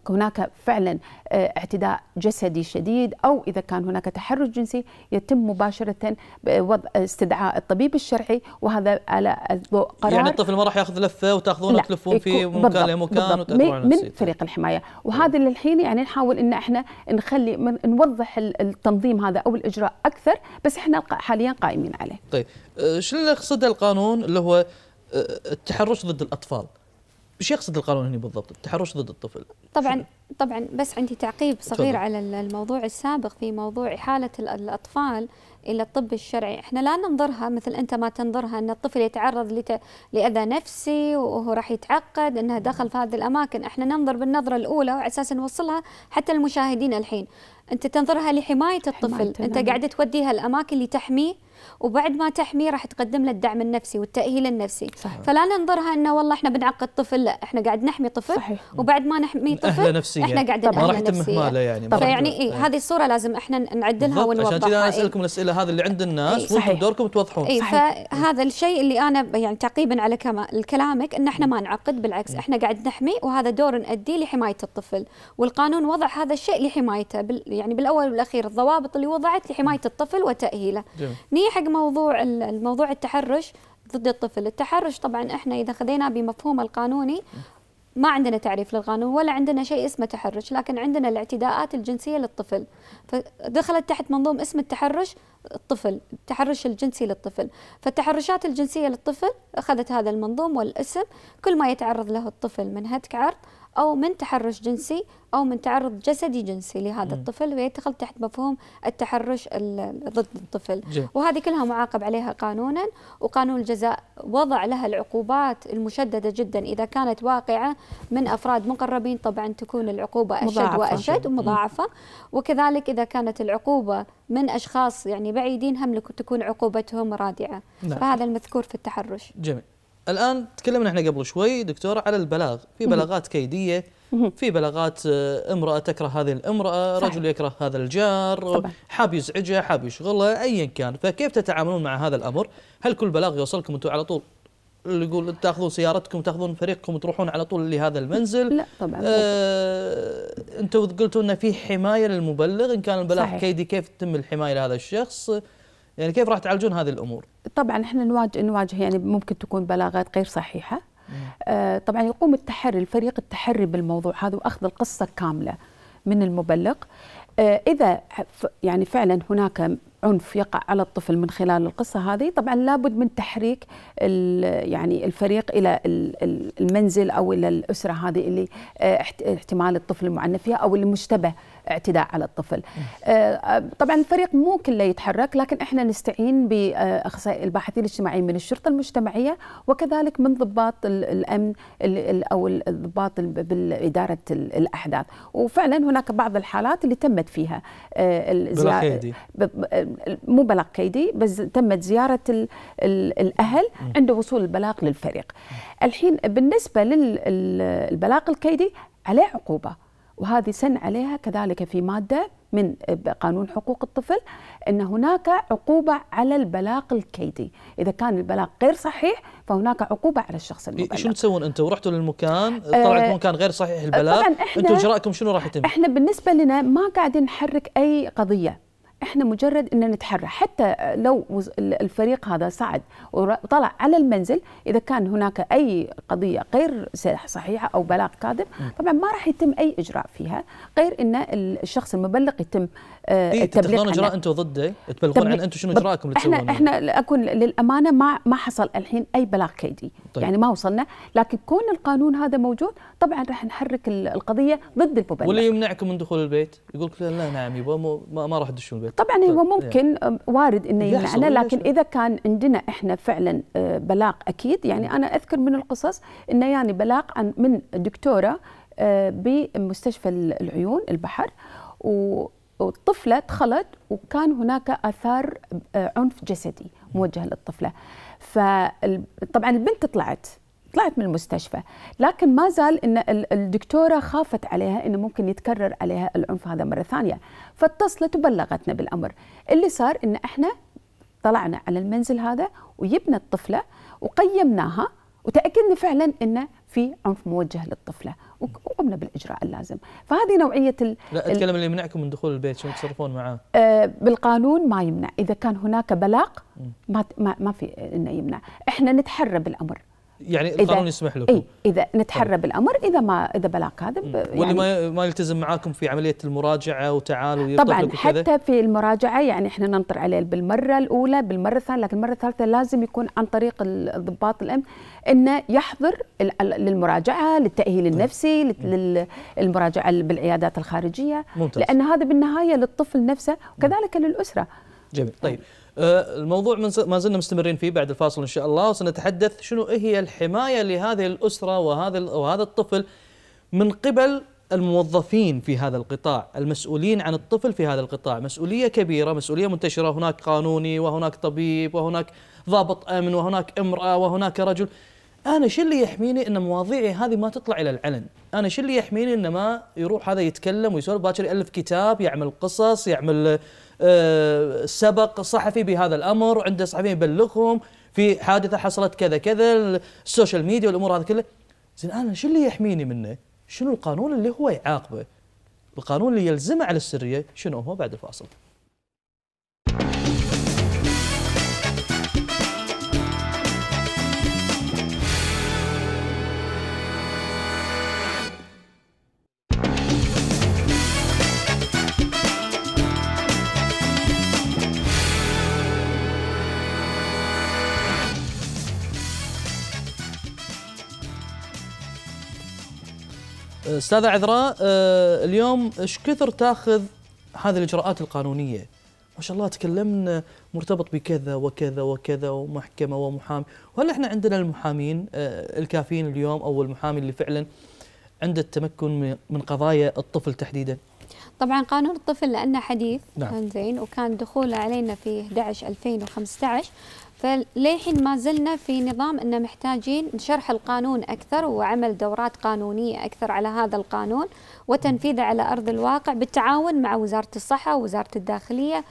هناك فعلا آه، اعتداء جسدي شديد أو إذا كان هناك تحرش جنسي يتم مباشرة وضع استدعاء الطبيب الشرعي وهذا على قرار يعني الطفل ما راح ياخذ لفة وتاخذونه تلفون في مكان لمكان من, من فريق الحماية وهذا اللي نعم. الحين يعني نحاول إن احنا نخلي نوضح التنظيم هذا أو الإجراء أكثر بس احنا حاليا قائمين عليه طيب آه، شو اللي يقصده القانون اللي هو آه، التحرش ضد الأطفال ايش يقصد القانون هنا بالضبط؟ التحرش ضد الطفل. طبعا طبعا بس عندي تعقيب صغير طبعا. على الموضوع السابق في موضوع احاله الاطفال الى الطب الشرعي، احنا لا ننظرها مثل انت ما تنظرها ان الطفل يتعرض لت... لاذى نفسي وهو راح يتعقد انه نعم. دخل في هذه الاماكن، احنا ننظر بالنظره الاولى وعلى اساس نوصلها حتى المشاهدين الحين، انت تنظرها لحمايه الطفل، انت قاعده قاعد توديها الاماكن لتحميه وبعد ما تحميه راح تقدم له الدعم النفسي والتاهيل النفسي صحيح. فلا ننظرها انه والله احنا بنعقد طفل لا احنا قاعد نحمي طفل صحيح. وبعد ما نحمي طفل نفسية. احنا قاعد نحمي راح يتم اهماله يعني فيعني إيه هذه الصوره لازم احنا نعدلها ونوضحها عشان كذا انا إيه. اسالكم الاسئله هذه اللي عند الناس إيه. وانتم دوركم توضحون اي فهذا الشيء اللي انا يعني تعقيبا على كلامك ان احنا ما نعقد بالعكس إيه. احنا قاعد نحمي وهذا دور نؤديه لحمايه الطفل والقانون وضع هذا الشيء لحمايته يعني بالاول والاخير الضوابط اللي وضعت لحمايه الطفل وتاهيله نيجي حق موضوع الموضوع التحرش ضد الطفل التحرش طبعا احنا اذا خذيناه بمفهوم القانوني ما عندنا تعريف للقانون ولا عندنا شيء اسمه تحرش لكن عندنا الاعتداءات الجنسية للطفل فدخلت تحت منظوم اسم التحرش الطفل التحرش الجنسي للطفل فالتحرشات الجنسية للطفل أخذت هذا المنظوم والاسم كل ما يتعرض له الطفل من هتك عرض أو من تحرش جنسي أو من تعرض جسدي جنسي لهذا م. الطفل ويدخل تحت مفهوم التحرش ضد الطفل جي. وهذه كلها معاقب عليها قانونا وقانون الجزاء وضع لها العقوبات المشددة جدا إذا كانت واقعة من أفراد مقربين طبعا تكون العقوبة أشد وأشد ومضاعفة م. وكذلك إذا كانت العقوبة من أشخاص يعني بعيدين هم تكون عقوبتهم رادعة نعم. فهذا المذكور في التحرش جميل الان تكلمنا احنا قبل شوي دكتوره على البلاغ في بلاغات كيديه في بلاغات آه، امراه تكره هذه الامراه صحيح. رجل يكره هذا الجار طبعا. حاب يزعجه حاب يشغله ايا كان فكيف تتعاملون مع هذا الامر هل كل بلاغ يوصلكم انتم على طول اللي يقول تاخذون سيارتكم تاخذون فريقكم تروحون على طول لهذا المنزل لا طبعا آه انتم قلتوا ان في حمايه للمبلغ ان كان البلاغ صحيح. كيدي كيف تتم الحمايه لهذا الشخص يعني كيف راح تعالجون هذه الامور؟ طبعا احنا نواجه نواجه يعني ممكن تكون بلاغات غير صحيحه. آه طبعا يقوم التحري الفريق التحري بالموضوع هذا واخذ القصه كامله من المبلغ. آه اذا يعني فعلا هناك عنف يقع على الطفل من خلال القصة هذه طبعا لابد من تحريك يعني الفريق إلى المنزل أو إلى الأسرة هذه اللي آه، احتمال الطفل المعنف فيها أو المشتبه اعتداء على الطفل آه، آه، طبعا الفريق مو كله يتحرك لكن احنا نستعين باخصائي الباحثين الاجتماعيين من الشرطه المجتمعيه وكذلك من ضباط الامن او الضباط باداره الاحداث وفعلا هناك بعض الحالات اللي تمت فيها آه، الزياره مو بلاغ كيدي بس تمت زياره الاهل عند وصول البلاغ للفريق الحين بالنسبه للبلاغ الكيدي عليه عقوبه وهذه سن عليها كذلك في مادة من قانون حقوق الطفل أن هناك عقوبة على البلاغ الكيدي إذا كان البلاغ غير صحيح فهناك عقوبة على الشخص المبلغ شنو تسوون أنتم رحتوا للمكان طلعت آه، مكان غير صحيح البلاغ أنتم إجراءكم شنو راح يتم إحنا بالنسبة لنا ما قاعدين نحرك أي قضية احنا مجرد ان نتحرى حتى لو الفريق هذا صعد وطلع على المنزل اذا كان هناك اي قضيه غير صحيحه او بلاغ كاذب نعم. طبعا ما راح يتم اي اجراء فيها غير ان الشخص المبلغ يتم التبليغ آه، إيه، عنه اجراء انتم ضده تبلغون عن انتم شنو اجراءكم اللي احنا احنا اكون للامانه ما ما حصل الحين اي بلاغ كيدي طيب. يعني ما وصلنا لكن كون القانون هذا موجود طبعا راح نحرك القضيه ضد المبلغ واللي يمنعكم من دخول البيت يقول لك لا نعم يبا ما, ما راح تدشون البيت طبعا هو طيب، ممكن يعني. وارد انه يمنعنا لكن اذا كان عندنا احنا فعلا آه، بلاغ اكيد يعني انا اذكر من القصص انه يعني بلاغ عن من دكتوره بمستشفى العيون البحر و والطفله دخلت وكان هناك اثار آه، عنف جسدي موجه للطفله فطبعا البنت طلعت طلعت من المستشفى لكن ما زال ان الدكتوره خافت عليها انه ممكن يتكرر عليها العنف هذا مره ثانيه فاتصلت وبلغتنا بالامر اللي صار ان احنا طلعنا على المنزل هذا وجبنا الطفله وقيمناها وتاكدنا فعلا انه في عنف موجه للطفله وقمنا بالاجراء اللازم فهذه نوعيه ال لا اتكلم اللي يمنعكم من دخول البيت شو تتصرفون معاه آه بالقانون ما يمنع اذا كان هناك بلاغ ما ما, ما في انه يمنع احنا نتحرى بالامر يعني القانون يسمح لكم اي اذا طيب. نتحرى طيب. بالامر اذا ما اذا بلاغ كاذب يعني واللي ما ما يلتزم معاكم في عمليه المراجعه وتعالوا طبعا حتى في المراجعه يعني احنا ننطر عليه بالمره الاولى بالمره الثانيه لكن المره الثالثه لازم يكون عن طريق الضباط الامن انه يحضر للمراجعه للتاهيل طيب. النفسي للمراجعه بالعيادات الخارجيه ممتاز. لان هذا بالنهايه للطفل نفسه وكذلك للاسره جميل طيب آه، الموضوع ما زلنا مستمرين فيه بعد الفاصل ان شاء الله وسنتحدث شنو هي الحمايه لهذه الاسره وهذا وهذا الطفل من قبل الموظفين في هذا القطاع المسؤولين عن الطفل في هذا القطاع مسؤولية كبيرة مسؤولية منتشرة هناك قانوني وهناك طبيب وهناك ضابط أمن وهناك امرأة وهناك رجل أنا شو اللي يحميني أن مواضيعي هذه ما تطلع إلى العلن أنا شو اللي يحميني أن ما يروح هذا يتكلم ويسولف باكر يألف كتاب يعمل قصص يعمل آه، سبق صحفي بهذا الامر عنده صحفيين يبلغهم في حادثه حصلت كذا كذا السوشيال ميديا والامور هذه كلها زين انا شو اللي يحميني منه؟ شنو القانون اللي هو يعاقبه؟ القانون اللي يلزمه على السريه شنو هو بعد الفاصل؟ استاذه عذراء آه، اليوم ايش كثر تاخذ هذه الاجراءات القانونيه؟ ما شاء الله تكلمنا مرتبط بكذا وكذا وكذا ومحكمه ومحامي، وهل احنا عندنا المحامين آه، الكافيين اليوم او المحامي اللي فعلا عنده التمكن من قضايا الطفل تحديدا؟ طبعا قانون الطفل لانه حديث نعم. زين وكان دخوله علينا في 11 2015 فليحين ما زلنا في نظام أن محتاجين شرح القانون أكثر وعمل دورات قانونية أكثر على هذا القانون وتنفيذه على أرض الواقع بالتعاون مع وزارة الصحة ووزارة الداخلية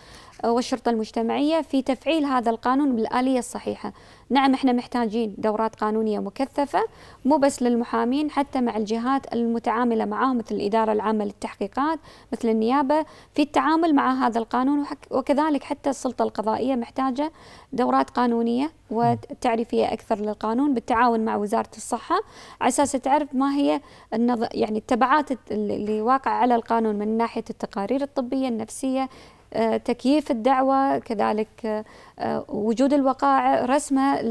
والشرطة المجتمعية في تفعيل هذا القانون بالآلية الصحيحة نعم احنا محتاجين دورات قانونية مكثفة مو بس للمحامين حتى مع الجهات المتعاملة معاهم مثل الإدارة العامة للتحقيقات مثل النيابة في التعامل مع هذا القانون وكذلك حتى السلطة القضائية محتاجة دورات قانونية وتعريفية أكثر للقانون بالتعاون مع وزارة الصحة على أساس تعرف ما هي النظ... يعني التبعات اللي واقع على القانون من ناحية التقارير الطبية النفسية آه، تكييف الدعوة كذلك آه، آه، وجود الوقائع رسمها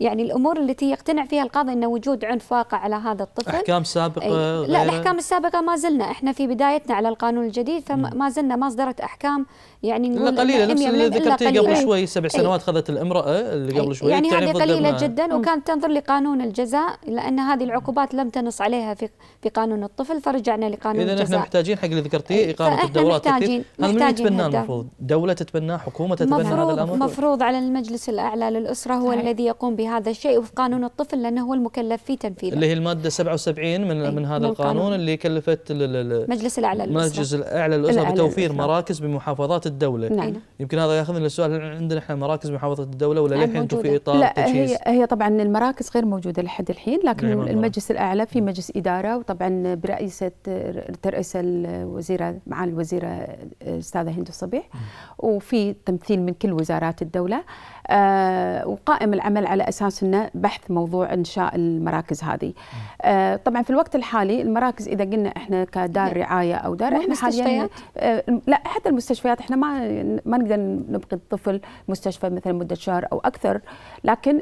يعني الامور التي يقتنع فيها القاضي ان وجود عنف واقع على هذا الطفل احكام سابقه لا الاحكام السابقه ما زلنا احنا في بدايتنا على القانون الجديد فما زلنا ما صدرت احكام يعني نقول إلا قليله نفس اللي ذكرتيه قبل شوي سبع سنوات اخذت الامراه اللي قبل شوي يعني هذه قليله جدا وكانت تنظر لقانون الجزاء لان هذه العقوبات لم تنص عليها في في قانون الطفل فرجعنا لقانون الجزاء اذا احنا محتاجين حق اللي ذكرتيه اقامه الدورات محتاجين هذا من يتبناه المفروض دوله تتبناه حكومه تتبنى هذا الامر المفروض على المجلس الاعلى للاسره هو الذي يقوم بهذا الشيء وفي قانون الطفل لانه هو المكلف في تنفيذه. اللي هي الماده 77 من من هذا من القانون, القانون اللي كلفت المجلس الاعلى للاسره المجلس الاعلى للاسره بتوفير الأسرة. مراكز بمحافظات الدوله. نعم. نعم. يمكن هذا ياخذنا للسؤال هل عندنا احنا مراكز بمحافظات الدوله ولا آه، للحين انتم في اطار لا تجهيز؟ هي هي طبعا المراكز غير موجوده لحد الحين لكن نعم المجلس الاعلى في نعم. مجلس اداره وطبعا برئيسه ترئيس الوزيره معالي الوزيره الاستاذه هند الصبيح وفي تمثيل من كل وزارات الدوله آه، وقائم العمل على اساس انه بحث موضوع انشاء المراكز هذه. آه طبعا في الوقت الحالي المراكز اذا قلنا احنا كدار رعايه او دار احنا حاليا آه لا حتى المستشفيات احنا ما ما نقدر نبقي الطفل مستشفى مثلا مده شهر او اكثر لكن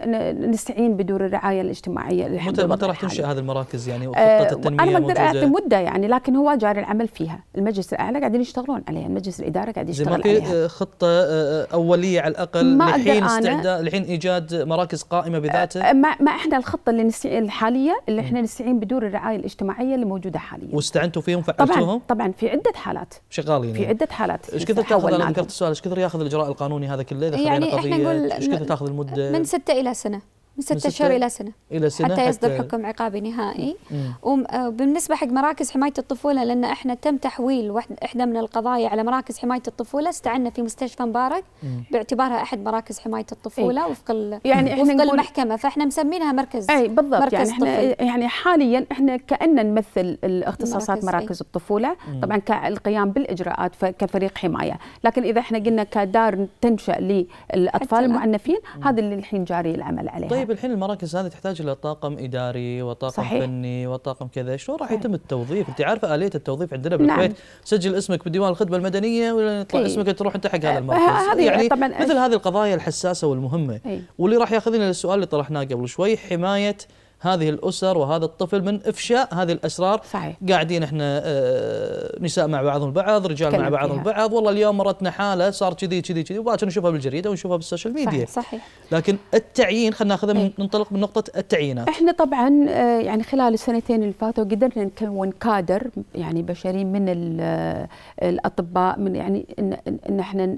نستعين بدور الرعايه الاجتماعيه متى متى راح تنشئ هذه المراكز يعني آه، وخطه التنميه انا ما اقدر اعطي مده يعني لكن هو جاري العمل فيها، المجلس الاعلى قاعدين يشتغلون عليها، مجلس الاداره قاعد يشتغل آه، عليها. ما في خطه آه، اوليه على الاقل لحين استعداد لحين ايجاد مراكز قائمه القائمه بذاته أه، ما, ما احنا الخطه اللي نستعين الحاليه اللي احنا نستعين بدور الرعايه الاجتماعيه اللي موجوده حاليا واستعنتوا فيهم فعلتوهم طبعا طبعا في عده حالات شغالين في يعني. عده حالات ايش كثر تاخذ انا ذكرت السؤال ايش كثر ياخذ الاجراء القانوني هذا كله اذا يعني قضيه نقول ايش كثر تاخذ المده من ستة الى سنه من ستة اشهر الى سنه الى سنه حتى يصدر حتى حكم عقابي نهائي وبالنسبه آه، حق مراكز حمايه الطفوله لان احنا تم تحويل احدى من القضايا على مراكز حمايه الطفوله استعنا في مستشفى مبارك باعتبارها احد مراكز حمايه الطفوله ايه؟ وفق يعني احنا وفق المحكمه فاحنا مسمينها مركز اي بالضبط مركز يعني احنا طفل. يعني حاليا احنا كاننا نمثل الاختصاصات مراكز, إيه. مراكز ايه؟ الطفوله طبعا كالقيام بالاجراءات كفريق حمايه لكن اذا احنا قلنا كدار تنشا للاطفال المعنفين هذا اللي الحين جاري العمل عليه طيب طيب الحين المراكز هذه تحتاج الى طاقم اداري وطاقم صحيح. فني وطاقم كذا شلون راح يتم التوظيف انت عارفه اليه التوظيف عندنا نعم. بالكويت نعم. سجل اسمك بديوان الخدمه المدنيه ولا يطلع إيه. اسمك تروح انت حق هذا آه، المركز آه، يعني طبعًا مثل هذه القضايا الحساسه والمهمه إيه. واللي راح ياخذنا للسؤال اللي طرحناه قبل شوي حمايه هذه الأسر وهذا الطفل من إفشاء هذه الأسرار صحيح. قاعدين إحنا آه، نساء مع بعضهم البعض رجال مع بعضهم البعض والله اليوم مرتنا حالة صار كذي كذي كذي وباكر نشوفها بالجريدة ونشوفها بالسوشيال ميديا صحيح, صحيح. لكن التعيين خلينا ناخذها من إيه. ننطلق من نقطة التعيينات احنا طبعا آه، يعني خلال السنتين اللي فاتوا قدرنا نكون كادر يعني بشري من آه، الأطباء من يعني إن, إن احنا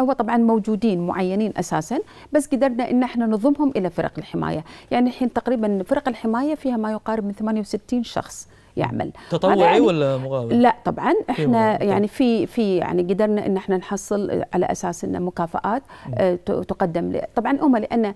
هو طبعا موجودين معينين اساسا بس قدرنا ان احنا نضمهم الى فرق الحمايه يعني الحين تقريبا فرق الحمايه فيها ما يقارب من 68 شخص يعمل تطوعي يعني ولا مقاول لا طبعا احنا يعني طيب. في في يعني قدرنا ان احنا نحصل على اساس ان مكافآت آه تقدم طبعا هم لان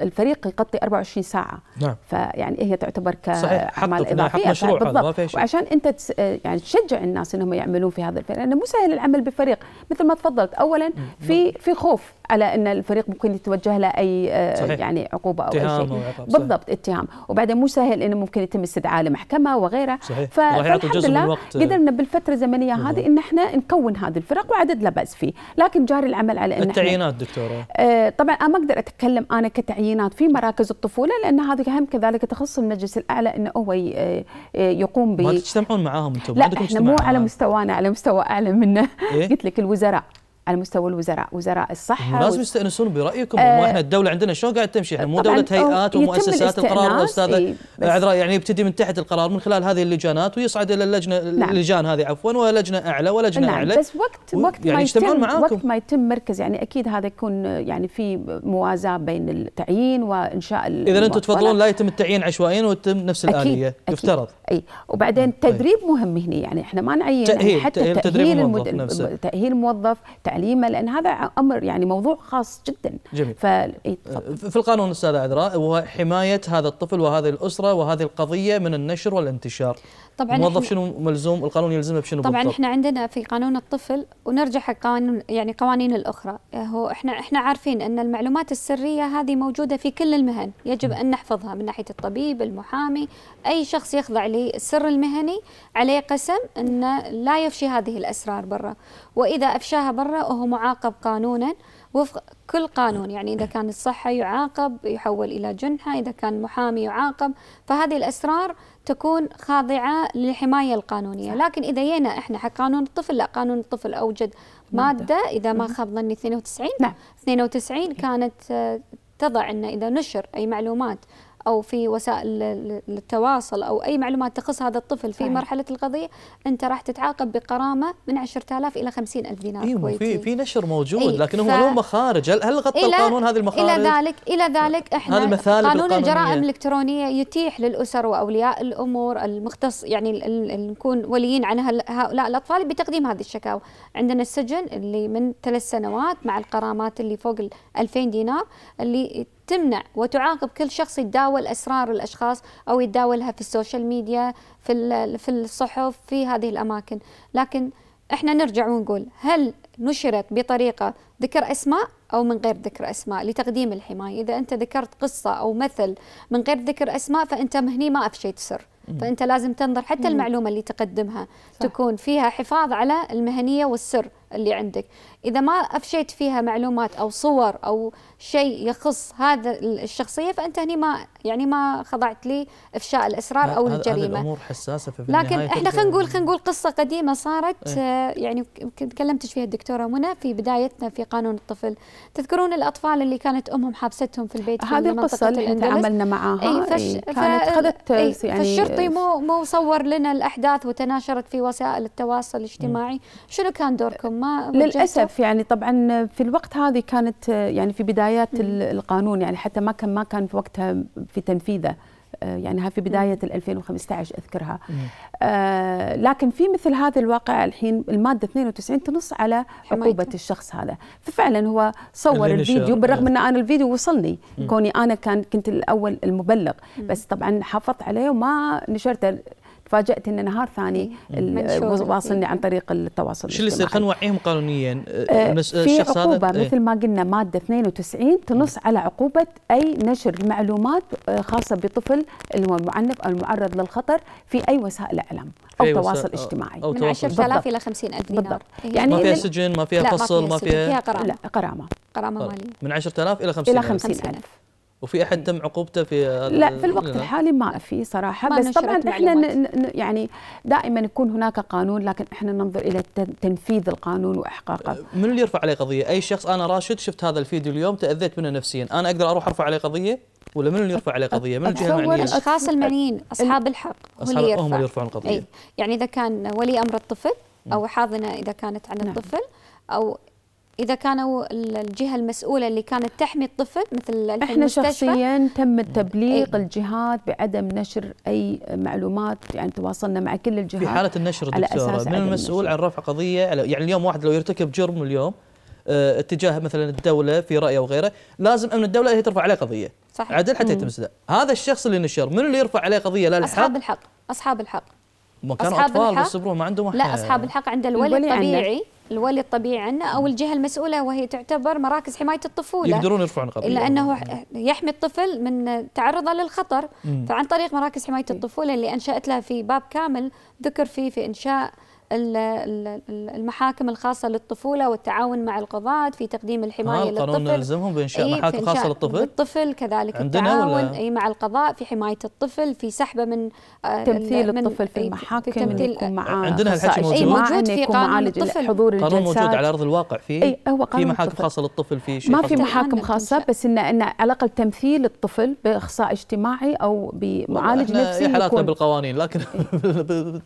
الفريق يغطي 24 ساعه نعم فيعني هي تعتبر كاعمال اضافيه مشروع بالضبط وعشان انت تس آه، يعني تشجع الناس انهم يعملون في هذا الفريق لانه مو سهل العمل بفريق مثل ما تفضلت اولا في في خوف على ان الفريق ممكن يتوجه له اي آه، صحيح. يعني عقوبه او اتهام اي شيء بالضبط اتهام وبعدين مو سهل انه ممكن يتم استدعاء لمحكمه وغيره صحيح فالحمد لله قدرنا بالفتره الزمنيه هذه ان احنا نكون هذه الفرق وعدد لا باس فيه لكن جاري العمل على ان التعيينات دكتوره آه، طبعا انا ما اقدر اتكلم انا كتعيينات في مراكز الطفوله لان هذه هم كذلك تخص المجلس الاعلى انه هو آه، يقوم ب ما تجتمعون معاهم انتم لا احنا مو على مستوانا على مستوى اعلى منه إيه؟ قلت لك الوزراء على مستوى الوزراء وزراء الصحه لازم يستانسون برايكم آه احنا الدوله عندنا شلون قاعد تمشي احنا مو دوله هيئات ومؤسسات القرار استاذه عذرا يعني يبتدي من تحت القرار من خلال هذه اللجانات ويصعد الى اللجنه نعم. اللجان هذه عفوا ولجنه اعلى ولجنه نعم. اعلى بس وقت وقت يعني ما يتم معاكم. وقت ما يتم مركز يعني اكيد هذا يكون يعني في موازاه بين التعيين وانشاء اذا انتم تفضلون لا يتم التعيين عشوائيا ويتم نفس الاليه يفترض اي وبعدين طيب. تدريب مهم هنا يعني احنا ما نعين تأهيل. حتى تأهيل, تأهيل الموظف تأهيل الموظف تعليمه لان هذا امر يعني موضوع خاص جدا جميل ف... إيه، آه، في القانون استاذه عذراء وحمايه هذا الطفل وهذه الاسره وهذه القضيه من النشر والانتشار طبعا الموظف شنو ملزوم القانون يلزمه بشنو طبعا بالضبط؟ احنا عندنا في قانون الطفل ونرجع حق قانون يعني قوانين الاخرى هو احنا احنا عارفين ان المعلومات السريه هذه موجوده في كل المهن يجب ان نحفظها من ناحيه الطبيب المحامي اي شخص يخضع للسر المهني عليه قسم ان لا يفشي هذه الاسرار برا واذا افشاها برا وهو معاقب قانونا وفق كل قانون يعني إذا كان الصحة يعاقب يحول إلى جنحة إذا كان محامي يعاقب فهذه الأسرار تكون خاضعة للحماية القانونية صح. لكن إذا جينا إحنا حق قانون الطفل لا قانون الطفل أوجد مادة, مادة إذا ما خاب ظني 92 نعم 92 كانت آه، تضع أن إذا نشر أي معلومات او في وسائل التواصل او اي معلومات تخص هذا الطفل في صحيح. مرحله القضيه انت راح تتعاقب بقرامه من 10000 الى 50000 دينار ايوه في في نشر موجود إيه لكن ف... هو له مخارج هل هل غطى القانون هذه المخارج الى ذلك الى ذلك احنا قانون الجرائم الالكترونيه يتيح للاسر واولياء الامور المختص يعني نكون وليين عن هؤلاء الاطفال بتقديم هذه الشكاوى عندنا السجن اللي من ثلاث سنوات مع القرامات اللي فوق ال 2000 دينار اللي تمنع وتعاقب كل شخص يتداول اسرار الاشخاص او يتداولها في السوشيال ميديا في في الصحف في هذه الاماكن لكن احنا نرجع ونقول هل نشرت بطريقه ذكر اسماء او من غير ذكر اسماء لتقديم الحمايه اذا انت ذكرت قصه او مثل من غير ذكر اسماء فانت مهني ما افشيت شيء تسر فانت لازم تنظر حتى المعلومه اللي تقدمها صح. تكون فيها حفاظ على المهنيه والسر اللي عندك إذا ما أفشيت فيها معلومات أو صور أو شيء يخص هذا الشخصية فأنت هني ما يعني ما خضعت لي إفشاء الأسرار أو الجريمة الأمور حساسة في لكن إحنا خلينا نقول خلينا نقول قصة قديمة صارت ايه؟ آه، يعني تكلمتش فيها الدكتورة منى في بدايتنا في قانون الطفل تذكرون الأطفال اللي كانت أمهم حابستهم في البيت هذه القصة اللي تعاملنا معاها اي فش ايه كانت خذت يعني فالشرطي مو مو صور لنا الأحداث وتناشرت في وسائل التواصل الاجتماعي إيه. شنو كان دوركم ما للاسف يعني طبعا في الوقت هذه كانت يعني في بدايات القانون يعني حتى ما كان ما كان في وقتها في تنفيذه آه، يعني في بداية 2015 أذكرها آه لكن في مثل هذا الواقع الحين المادة 92 تنص على عقوبة الشخص هذا ففعلا هو صور الفيديو بالرغم أن أنا الفيديو وصلني مم. كوني أنا كان كنت الأول المبلغ مم. بس طبعا حافظت عليه وما نشرته تفاجات ان نهار ثاني واصلني عن طريق التواصل شو اللي يصير خلينا نوعيهم قانونيا آه، آه، آه، في عقوبه إيه. مثل ما قلنا ماده 92 تنص على عقوبه اي نشر معلومات خاصه بطفل المعنف او المعرض للخطر في اي وسائل اعلام او تواصل اجتماعي أو من 10000 الى 50000 دينار بالضبط إيه. يعني ما فيها سجن ما فيها فصل ما فيها, فيها قرامه لا قرامه قرامه طيب. ماليه من 10000 الى 50000 الى 50000 وفي احد تم عقوبته في لا في الوقت الحالي ما في صراحه ما بس طبعا احنا يعني دائما يكون هناك قانون لكن احنا ننظر الى تنفيذ القانون واحقاقه أه، من اللي يرفع عليه قضيه اي شخص انا راشد شفت هذا الفيديو اليوم تاذيت منه نفسيا انا اقدر اروح ارفع عليه قضيه ولا من اللي يرفع عليه قضيه من الجهه المعنيه الاشخاص المعنيين اصحاب الحق هم اللي يرفع. هم اللي يرفعون القضيه يعني اذا كان ولي امر الطفل نعم. او حاضنه اذا كانت عن نعم. الطفل او اذا كانوا الجهه المسؤوله اللي كانت تحمي الطفل مثل احنا شخصيا تم تبليغ إيه. الجهات بعدم نشر اي معلومات يعني تواصلنا مع كل الجهات في حاله النشر دكتوره من المسؤول عن رفع قضيه يعني اليوم واحد لو يرتكب جرم اليوم آه، اتجاه مثلا الدوله في رايه وغيره لازم امن الدوله هي ترفع عليه قضيه صحيح عدل حتى يتم هذا الشخص اللي نشر من اللي يرفع عليه قضيه لا الحق اصحاب الحق اصحاب الحق ما كانوا اطفال الحق. ما عندهم لا اصحاب الحق عند الولي الطبيعي الولي الطبيعي عندنا او الجهه المسؤوله وهي تعتبر مراكز حمايه الطفوله يقدرون يرفعون قضيه لانه يحمي الطفل من تعرضه للخطر مم. فعن طريق مراكز حمايه إيه. الطفوله اللي انشات لها في باب كامل ذكر فيه في انشاء المحاكم الخاصة للطفولة والتعاون مع القضاة في تقديم الحماية نعم، للطفل القانون يلزمهم بإنشاء إيه محاكم خاصة للطفل الطفل كذلك التعاون إيه مع القضاء في حماية الطفل في سحبة من آه، تمثيل من الطفل في إيه، المحاكم في تمثيل عندنا هالحكي إيه، موجود, موجود في قانون الطفل حضور قانون موجود على أرض الواقع في إيه هو قانون في محاكم الطفل. خاصة للطفل في شيء ما في محاكم خاصة بس إن, إن على الأقل تمثيل الطفل بإخصاء اجتماعي أو بمعالج نفسي إيه، حالاتنا بالقوانين لكن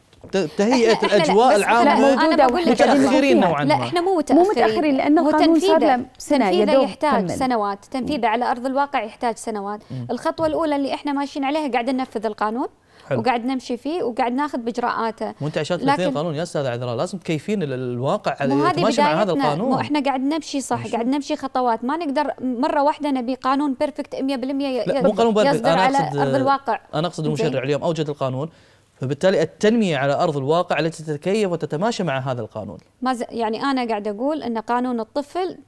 تهيئه إحنا الاجواء العامه موجوده متاخرين نوعا ما لا احنا مو متاخرين مو متاخرين لانه هو له سنه تنفيذه يحتاج كمل. سنوات تنفيذه على ارض الواقع يحتاج سنوات مم. الخطوه الاولى اللي احنا ماشيين عليها قاعد ننفذ القانون حلو. وقاعد نمشي فيه وقاعد ناخذ باجراءاته وانت عشان تمثلين القانون يا استاذ عذراء لازم تكيفين الواقع اللي ماشي مع هذا القانون احنا قاعد نمشي صح مش. قاعد نمشي خطوات ما نقدر مره واحده نبي قانون بيرفكت 100% مو قانون بيرفكت انا اقصد على ارض الواقع انا اقصد المشرع اليوم اوجد القانون فبالتالي التنمية على أرض الواقع التي تتكيف وتتماشى مع هذا القانون ما ز... يعني أنا قاعد أقول أن قانون الطفل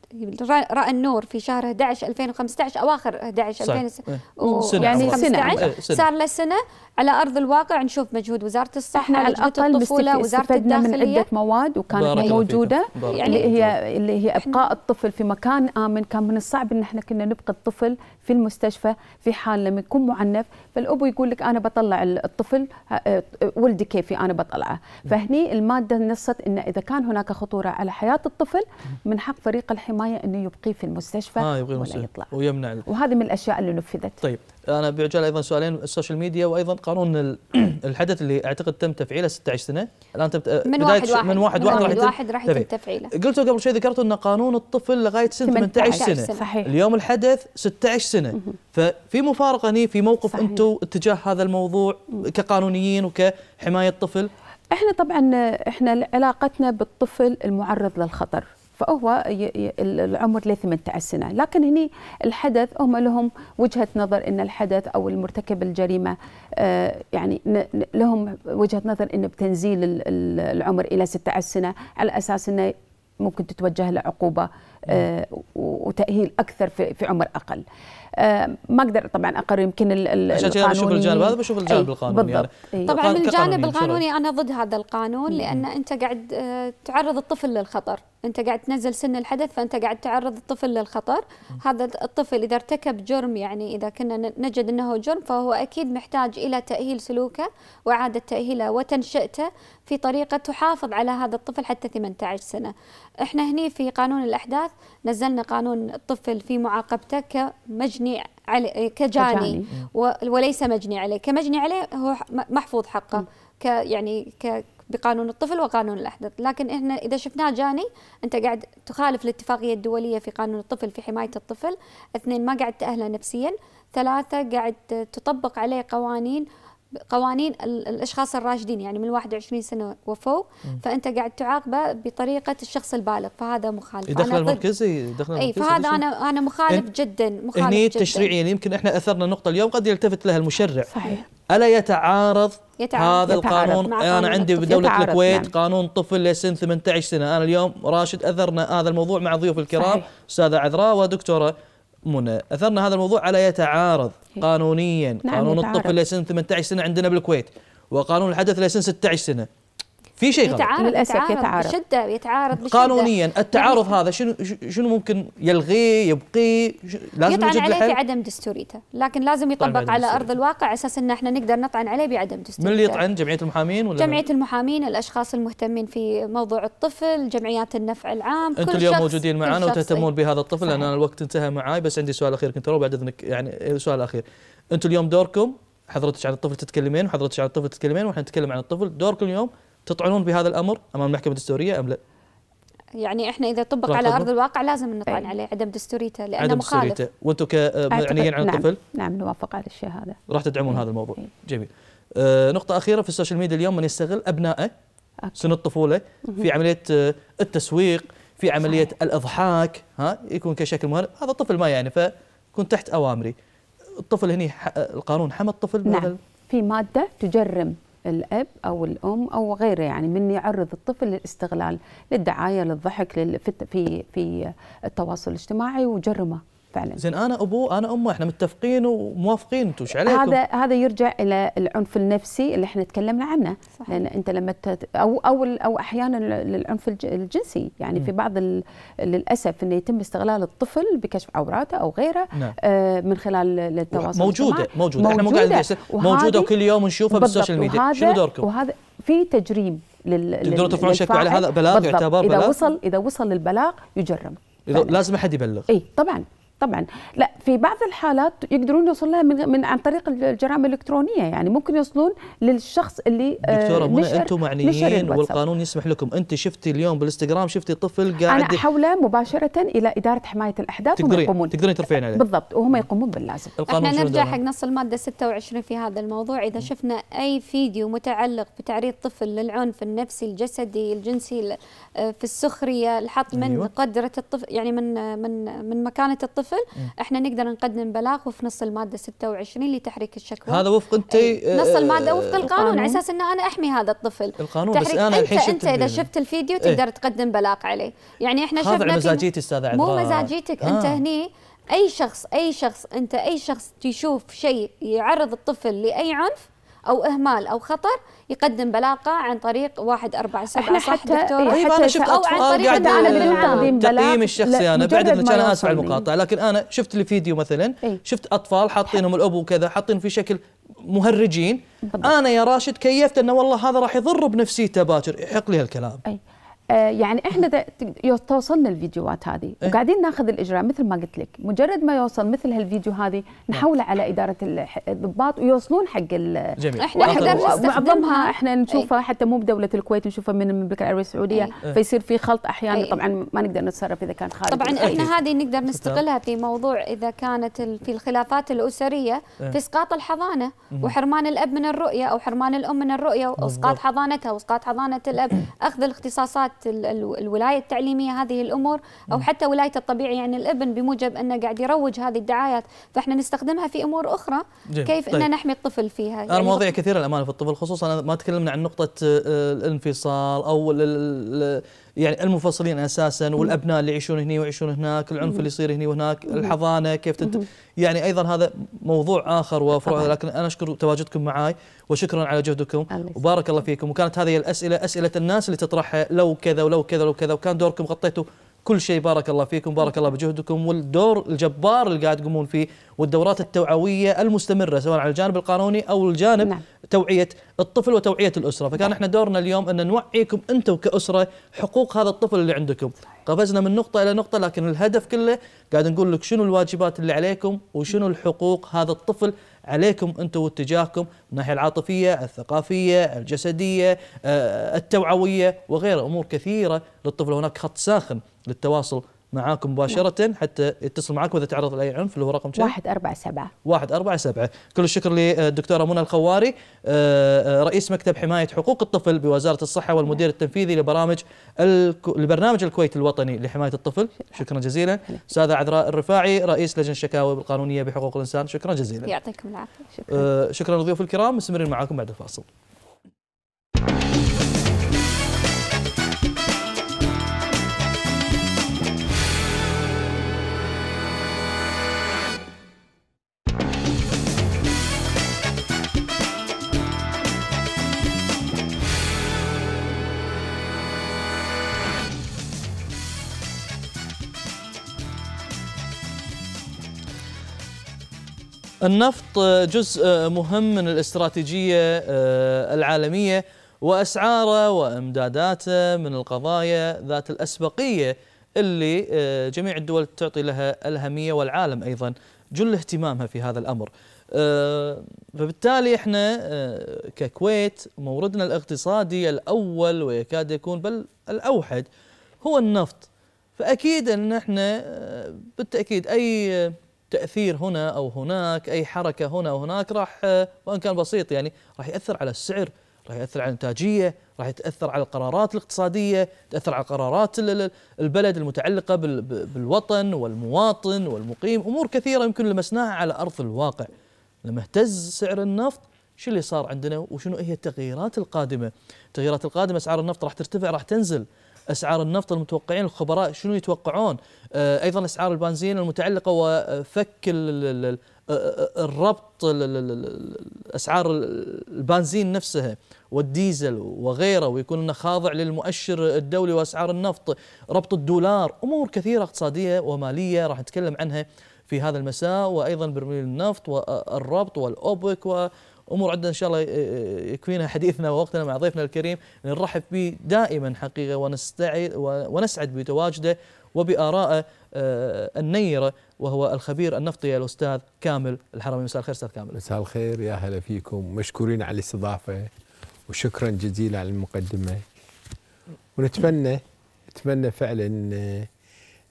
رأى النور في شهر 11 2015 أواخر 11 2015 و... يعني سنة. إيه، سنة. صار له سنة على ارض الواقع نشوف مجهود وزاره الصحه على الاقل الطفوله وزاره الداخليه من عده مواد وكانت موجوده يعني اللي هي اللي هي ابقاء الطفل في مكان امن كان من الصعب ان احنا كنا نبقى الطفل في المستشفى في حال لما يكون معنف فالابو يقول لك انا بطلع الطفل آه، ولدي كيفي انا بطلعه فهني الماده نصت ان اذا كان هناك خطوره على حياه الطفل من حق فريق الحمايه انه يبقيه في المستشفى آه يبقى ولا يطلع ويمنع وهذه من الاشياء اللي نفذت طيب انا بعجاله ايضا سؤالين السوشيال ميديا وايضا قانون الحدث اللي اعتقد تم تفعيله 16 سنه الان تم من واحد واحد من واحد واحد, واحد, واحد راح يتم تفعيله قلتوا قبل شوي ذكرتوا ان قانون الطفل لغايه سن 18 سنه, سنة. صحيح. اليوم الحدث 16 سنه ففي مفارقه هني في موقف انتم اتجاه هذا الموضوع كقانونيين وكحمايه الطفل احنا طبعا احنا علاقتنا بالطفل المعرض للخطر فهو العمر ل 18 سنه لكن هني الحدث هم لهم وجهه نظر ان الحدث او المرتكب الجريمه آه، يعني لهم وجهه نظر انه بتنزيل العمر الى 16 سنه على اساس انه ممكن تتوجه له عقوبه آه، وتاهيل اكثر في عمر اقل. آه، ما اقدر طبعا اقرر يمكن عشان كذا بشوف الجانب هذا بشوف الجانب القانوني يعني طبعا من الجانب القانوني انا ضد هذا القانون لان انت قاعد تعرض الطفل للخطر انت قاعد تنزل سن الحدث فانت قاعد تعرض الطفل للخطر هذا الطفل اذا ارتكب جرم يعني اذا كنا نجد انه جرم فهو اكيد محتاج الى تاهيل سلوكه واعاده تاهيله وتنشئته في طريقه تحافظ على هذا الطفل حتى 18 سنه احنا هني في قانون الاحداث نزلنا قانون الطفل في معاقبته كمجني علي كجاني, كجاني. وليس مجني عليه كمجني عليه هو محفوظ حقه ك يعني ك بقانون الطفل وقانون الأحدث لكن إحنا إذا شفناه جاني أنت قاعد تخالف الاتفاقية الدولية في قانون الطفل في حماية الطفل اثنين ما قاعد تأهله نفسيا ثلاثة قاعد تطبق عليه قوانين قوانين الاشخاص الراشدين يعني من 21 سنه وفوق فانت قاعد تعاقبه بطريقه الشخص البالغ فهذا مخالف دخل المركزي المركزي اي فهذا انا انا مخالف جدا مخالف هني تشريعيا يعني يمكن احنا اثرنا نقطه اليوم قد يلتفت لها المشرع صحيح الا يتعارض يتعارض هذا يتعارض القانون انا عندي بدوله الكويت نعم. قانون طفل لسن 18 سنه انا اليوم راشد اثرنا هذا الموضوع مع ضيوف الكرام استاذه عذراء ودكتوره منى اثرنا هذا الموضوع على يتعارض قانونيا نعم قانون يتعارض. الطفل لسن 18 سنه عندنا بالكويت وقانون الحدث لسن 16 سنه في شيء غلط يتعارض للاسف يتعارض, بشده يتعارض بشده قانونيا التعارض هذا شنو شنو ممكن يلغيه يبقيه لازم يطعن عليه في عدم دستوريته لكن لازم يطبق على ارض الواقع على اساس ان احنا نقدر نطعن عليه بعدم دستوريته من اللي يطعن جمعيه المحامين ولا جمعيه المحامين الاشخاص المهتمين في موضوع الطفل جمعيات النفع العام انتم اليوم موجودين معنا وتهتمون بهذا الطفل لان الوقت انتهى معاي بس عندي سؤال اخير كنت بعد اذنك يعني سؤال اخير انتم اليوم دوركم حضرتك عن الطفل تتكلمين وحضرتك عن الطفل تتكلمين واحنا نتكلم عن الطفل دوركم اليوم تطعنون بهذا الامر امام المحكمه الدستوريه ام لا؟ يعني احنا اذا طبق على ارض الواقع لازم نطعن أي. عليه عدم دستوريته لانه عدم مخالف دستوريته وانتم كمعنيين عن نعم. الطفل؟ نعم نوافق على الشيء هذا راح تدعمون إيه. هذا الموضوع أي. جميل آه نقطة أخيرة في السوشيال ميديا اليوم من يستغل أبنائه سن الطفولة في عملية آه، التسويق في عملية صحيح. الإضحاك ها يكون كشكل مهرب هذا طفل ما يعني فكنت تحت أوامري الطفل هني آه، القانون حمى الطفل نعم في مادة تجرم الاب او الام او غيره يعني من يعرض الطفل للاستغلال للدعايه للضحك في في التواصل الاجتماعي وجرمه فعلا زين انا ابوه انا امه احنا متفقين وموافقين انتم ايش عليكم هذا هذا يرجع الى العنف النفسي اللي احنا تكلمنا عنه صحيح. لان انت لما تت... او او او احيانا للعنف الجنسي يعني م. في بعض ال... للاسف انه يتم استغلال الطفل بكشف عوراته او غيره نعم. آه، من خلال التواصل موجوده موجوده احنا مو قاعدين موجوده وكل يوم نشوفها بالسوشيال ميديا شنو دوركم؟ وهذا في تجريم لل تقدرون ترفعون شكوى على هذا بلاغ يعتبر بلاغ اذا وصل اذا وصل للبلاغ يجرم إذا لازم احد يبلغ اي طبعا طبعا لا في بعض الحالات يقدرون يوصلون من, من عن طريق الجرائم الالكترونيه يعني ممكن يوصلون للشخص اللي آه، دكتوره منى انتم معنيين والقانون يسمح لكم انت شفتي اليوم بالانستغرام شفتي طفل قاعد انا احوله مباشره الى اداره حمايه الاحداث تقدرين يقومون تقدرين ترفعين عليه بالضبط وهم يقومون باللازم احنا نرجع حق نص الماده 26 في هذا الموضوع اذا شفنا اي فيديو متعلق بتعريض طفل للعنف النفسي الجسدي الجنسي آه، في السخريه الحط من أيوة. قدره الطفل يعني من آه، من من مكانه الطفل الطفل احنا نقدر نقدم بلاغ وفي نص الماده 26 لتحريك الشكوى هذا وفق انت آه، نص الماده آه، وفق القانون على اساس ان انا احمي هذا الطفل القانون بس انا الحين انت, انت اذا شفت الفيديو إيه. تقدر تقدم بلاغ عليه يعني احنا شفنا مزاجيتي استاذ عذراء مو مزاجيتك انت آه. هني اي شخص اي شخص انت اي شخص تشوف شيء يعرض الطفل لاي عنف او اهمال او خطر يقدم بلاغه عن طريق 147 صح حتى دكتور أيوة، حتى انا شفت او عن طريق انا بدون تقديم تقييم الشخصي انا بعد المكان انا اسف على المقاطعه لكن انا شفت الفيديو مثلا إيه. شفت اطفال حاطينهم الاب وكذا حاطين في شكل مهرجين انا يا راشد كيفت انه والله هذا راح يضر بنفسيته باكر يحق لي هالكلام أي. آه، يعني احنا توصلنا الفيديوهات هذه إيه؟ وقاعدين ناخذ الاجراء مثل ما قلت لك مجرد ما يوصل مثل هالفيديو هذه نحوله نعم. على اداره الضباط ويوصلون حق جميل احنا معظمها احنا إيه. نشوفها حتى مو بدوله الكويت نشوفها من المملكه العربيه السعوديه إيه. إيه. فيصير في خلط احيانا طبعا ما نقدر نتصرف اذا كان خارج طبعا احنا هذه نقدر نستغلها في موضوع اذا كانت في الخلافات الاسريه في اسقاط الحضانه وحرمان الاب من الرؤيه او حرمان الام من الرؤيه واسقاط حضانتها واسقاط حضانه الاب اخذ الاختصاصات الولايه التعليميه هذه الامور او حتى ولايه الطبيعي يعني الابن بموجب انه قاعد يروج هذه الدعايات فاحنا نستخدمها في امور اخرى جميل. كيف طيب. ان نحمي الطفل فيها يعني انا مواضيع كثيره الامانه في الطفل خصوصا ما تكلمنا عن نقطه آه، الانفصال او يعني المنفصلين اساسا والابناء اللي يعيشون هنا ويعيشون هناك، العنف اللي يصير هنا وهناك، الحضانه كيف تت... يعني ايضا هذا موضوع اخر وفروع لكن انا اشكر تواجدكم معي وشكرا على جهدكم وبارك الله فيكم وكانت هذه الاسئله اسئله الناس اللي تطرحها لو كذا ولو كذا ولو كذا وكان دوركم غطيتوا كل شيء بارك الله فيكم بارك الله بجهدكم والدور الجبار اللي قاعد تقومون فيه والدورات التوعويه المستمره سواء على الجانب القانوني او الجانب نعم. توعيه الطفل وتوعيه الاسره، فكان نعم. احنا دورنا اليوم ان نوعيكم انتم كاسره حقوق هذا الطفل اللي عندكم، قفزنا من نقطه الى نقطه لكن الهدف كله قاعد نقول لك شنو الواجبات اللي عليكم وشنو الحقوق هذا الطفل عليكم انتم واتجاهكم من الناحيه العاطفيه، الثقافيه، الجسديه، آه، التوعويه وغيرها امور كثيره للطفل هناك خط ساخن للتواصل معاكم مباشرة حتى يتصل معاكم إذا تعرض لأي عنف اللي هو رقم كم؟ 147 147 كل الشكر للدكتورة منى الخواري آه، آه، رئيس مكتب حماية حقوق الطفل بوزارة الصحة والمدير التنفيذي لبرامج لبرنامج الكويت الوطني لحماية الطفل شكرا جزيلا أستاذة عذراء الرفاعي رئيس لجنة الشكاوى القانونية بحقوق الإنسان شكرا جزيلا يعطيكم العافية شكرا آه، شكرا لضيوف الكرام مستمرين معاكم بعد الفاصل النفط آه، جزء آه، مهم من الاستراتيجية آه، العالمية وأسعاره وإمداداته من القضايا ذات الأسبقية اللي جميع الدول تعطي لها الأهمية والعالم أيضا جل اهتمامها في هذا الأمر فبالتالي احنا ككويت موردنا الاقتصادي الأول ويكاد يكون بل الأوحد هو النفط فأكيد أن احنا بالتأكيد أي تاثير هنا او هناك اي حركه هنا او هناك راح وان كان بسيط يعني راح ياثر على السعر راح ياثر على الانتاجيه راح يتاثر على القرارات الاقتصاديه تاثر على قرارات البلد المتعلقه بالوطن والمواطن والمقيم امور كثيره يمكن لمسناها على ارض الواقع لما اهتز سعر النفط شو اللي صار عندنا وشنو هي التغييرات القادمه التغييرات القادمه اسعار النفط راح ترتفع راح تنزل اسعار النفط المتوقعين الخبراء شنو يتوقعون آه، ايضا اسعار البنزين المتعلقه وفك الربط اسعار البنزين نفسها والديزل وغيره ويكون انه خاضع للمؤشر الدولي واسعار النفط ربط الدولار امور كثيره اقتصاديه وماليه راح نتكلم عنها في هذا المساء وايضا برميل النفط والربط والاوبك و امور عندنا ان شاء الله آه، آه، يكفينا حديثنا ووقتنا مع ضيفنا الكريم نرحب به دائما حقيقه ونستعد ونسعد بتواجده وبارائه آه، النيره وهو الخبير النفطي الاستاذ كامل الحرمي مساء الخير استاذ كامل مساء الخير يا هلا فيكم مشكورين على الاستضافه وشكرا جزيلا على المقدمه ونتمنى نتمنى فعلا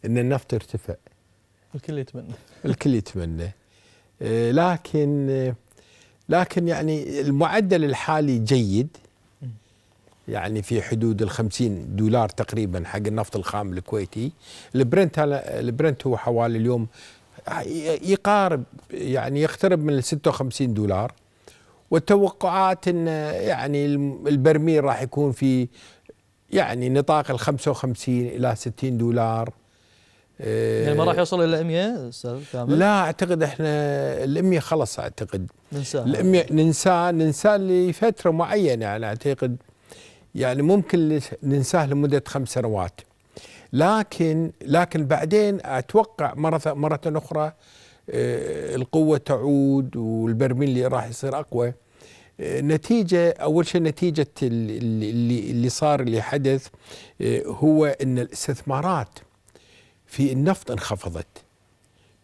ان النفط يرتفع الكل يتمنى الكل يتمنى لكن لكن يعني المعدل الحالي جيد يعني في حدود ال 50 دولار تقريبا حق النفط الخام الكويتي البرنت البرنت هو حوالي اليوم يقارب يعني يقترب من ال 56 دولار والتوقعات ان يعني البرميل راح يكون في يعني نطاق ال 55 الى 60 دولار يعني ما راح يوصل الى 100 استاذ كامل؟ لا اعتقد احنا ال 100 خلص اعتقد ننساه ال 100 ننساه ننساه لفتره معينه يعني اعتقد يعني ممكن ننساه لمده خمس سنوات لكن لكن بعدين اتوقع مره مره اخرى آه، القوه تعود والبرميل اللي راح يصير اقوى آه، نتيجه اول شيء نتيجه اللي اللي صار اللي حدث آه، هو ان الاستثمارات في النفط انخفضت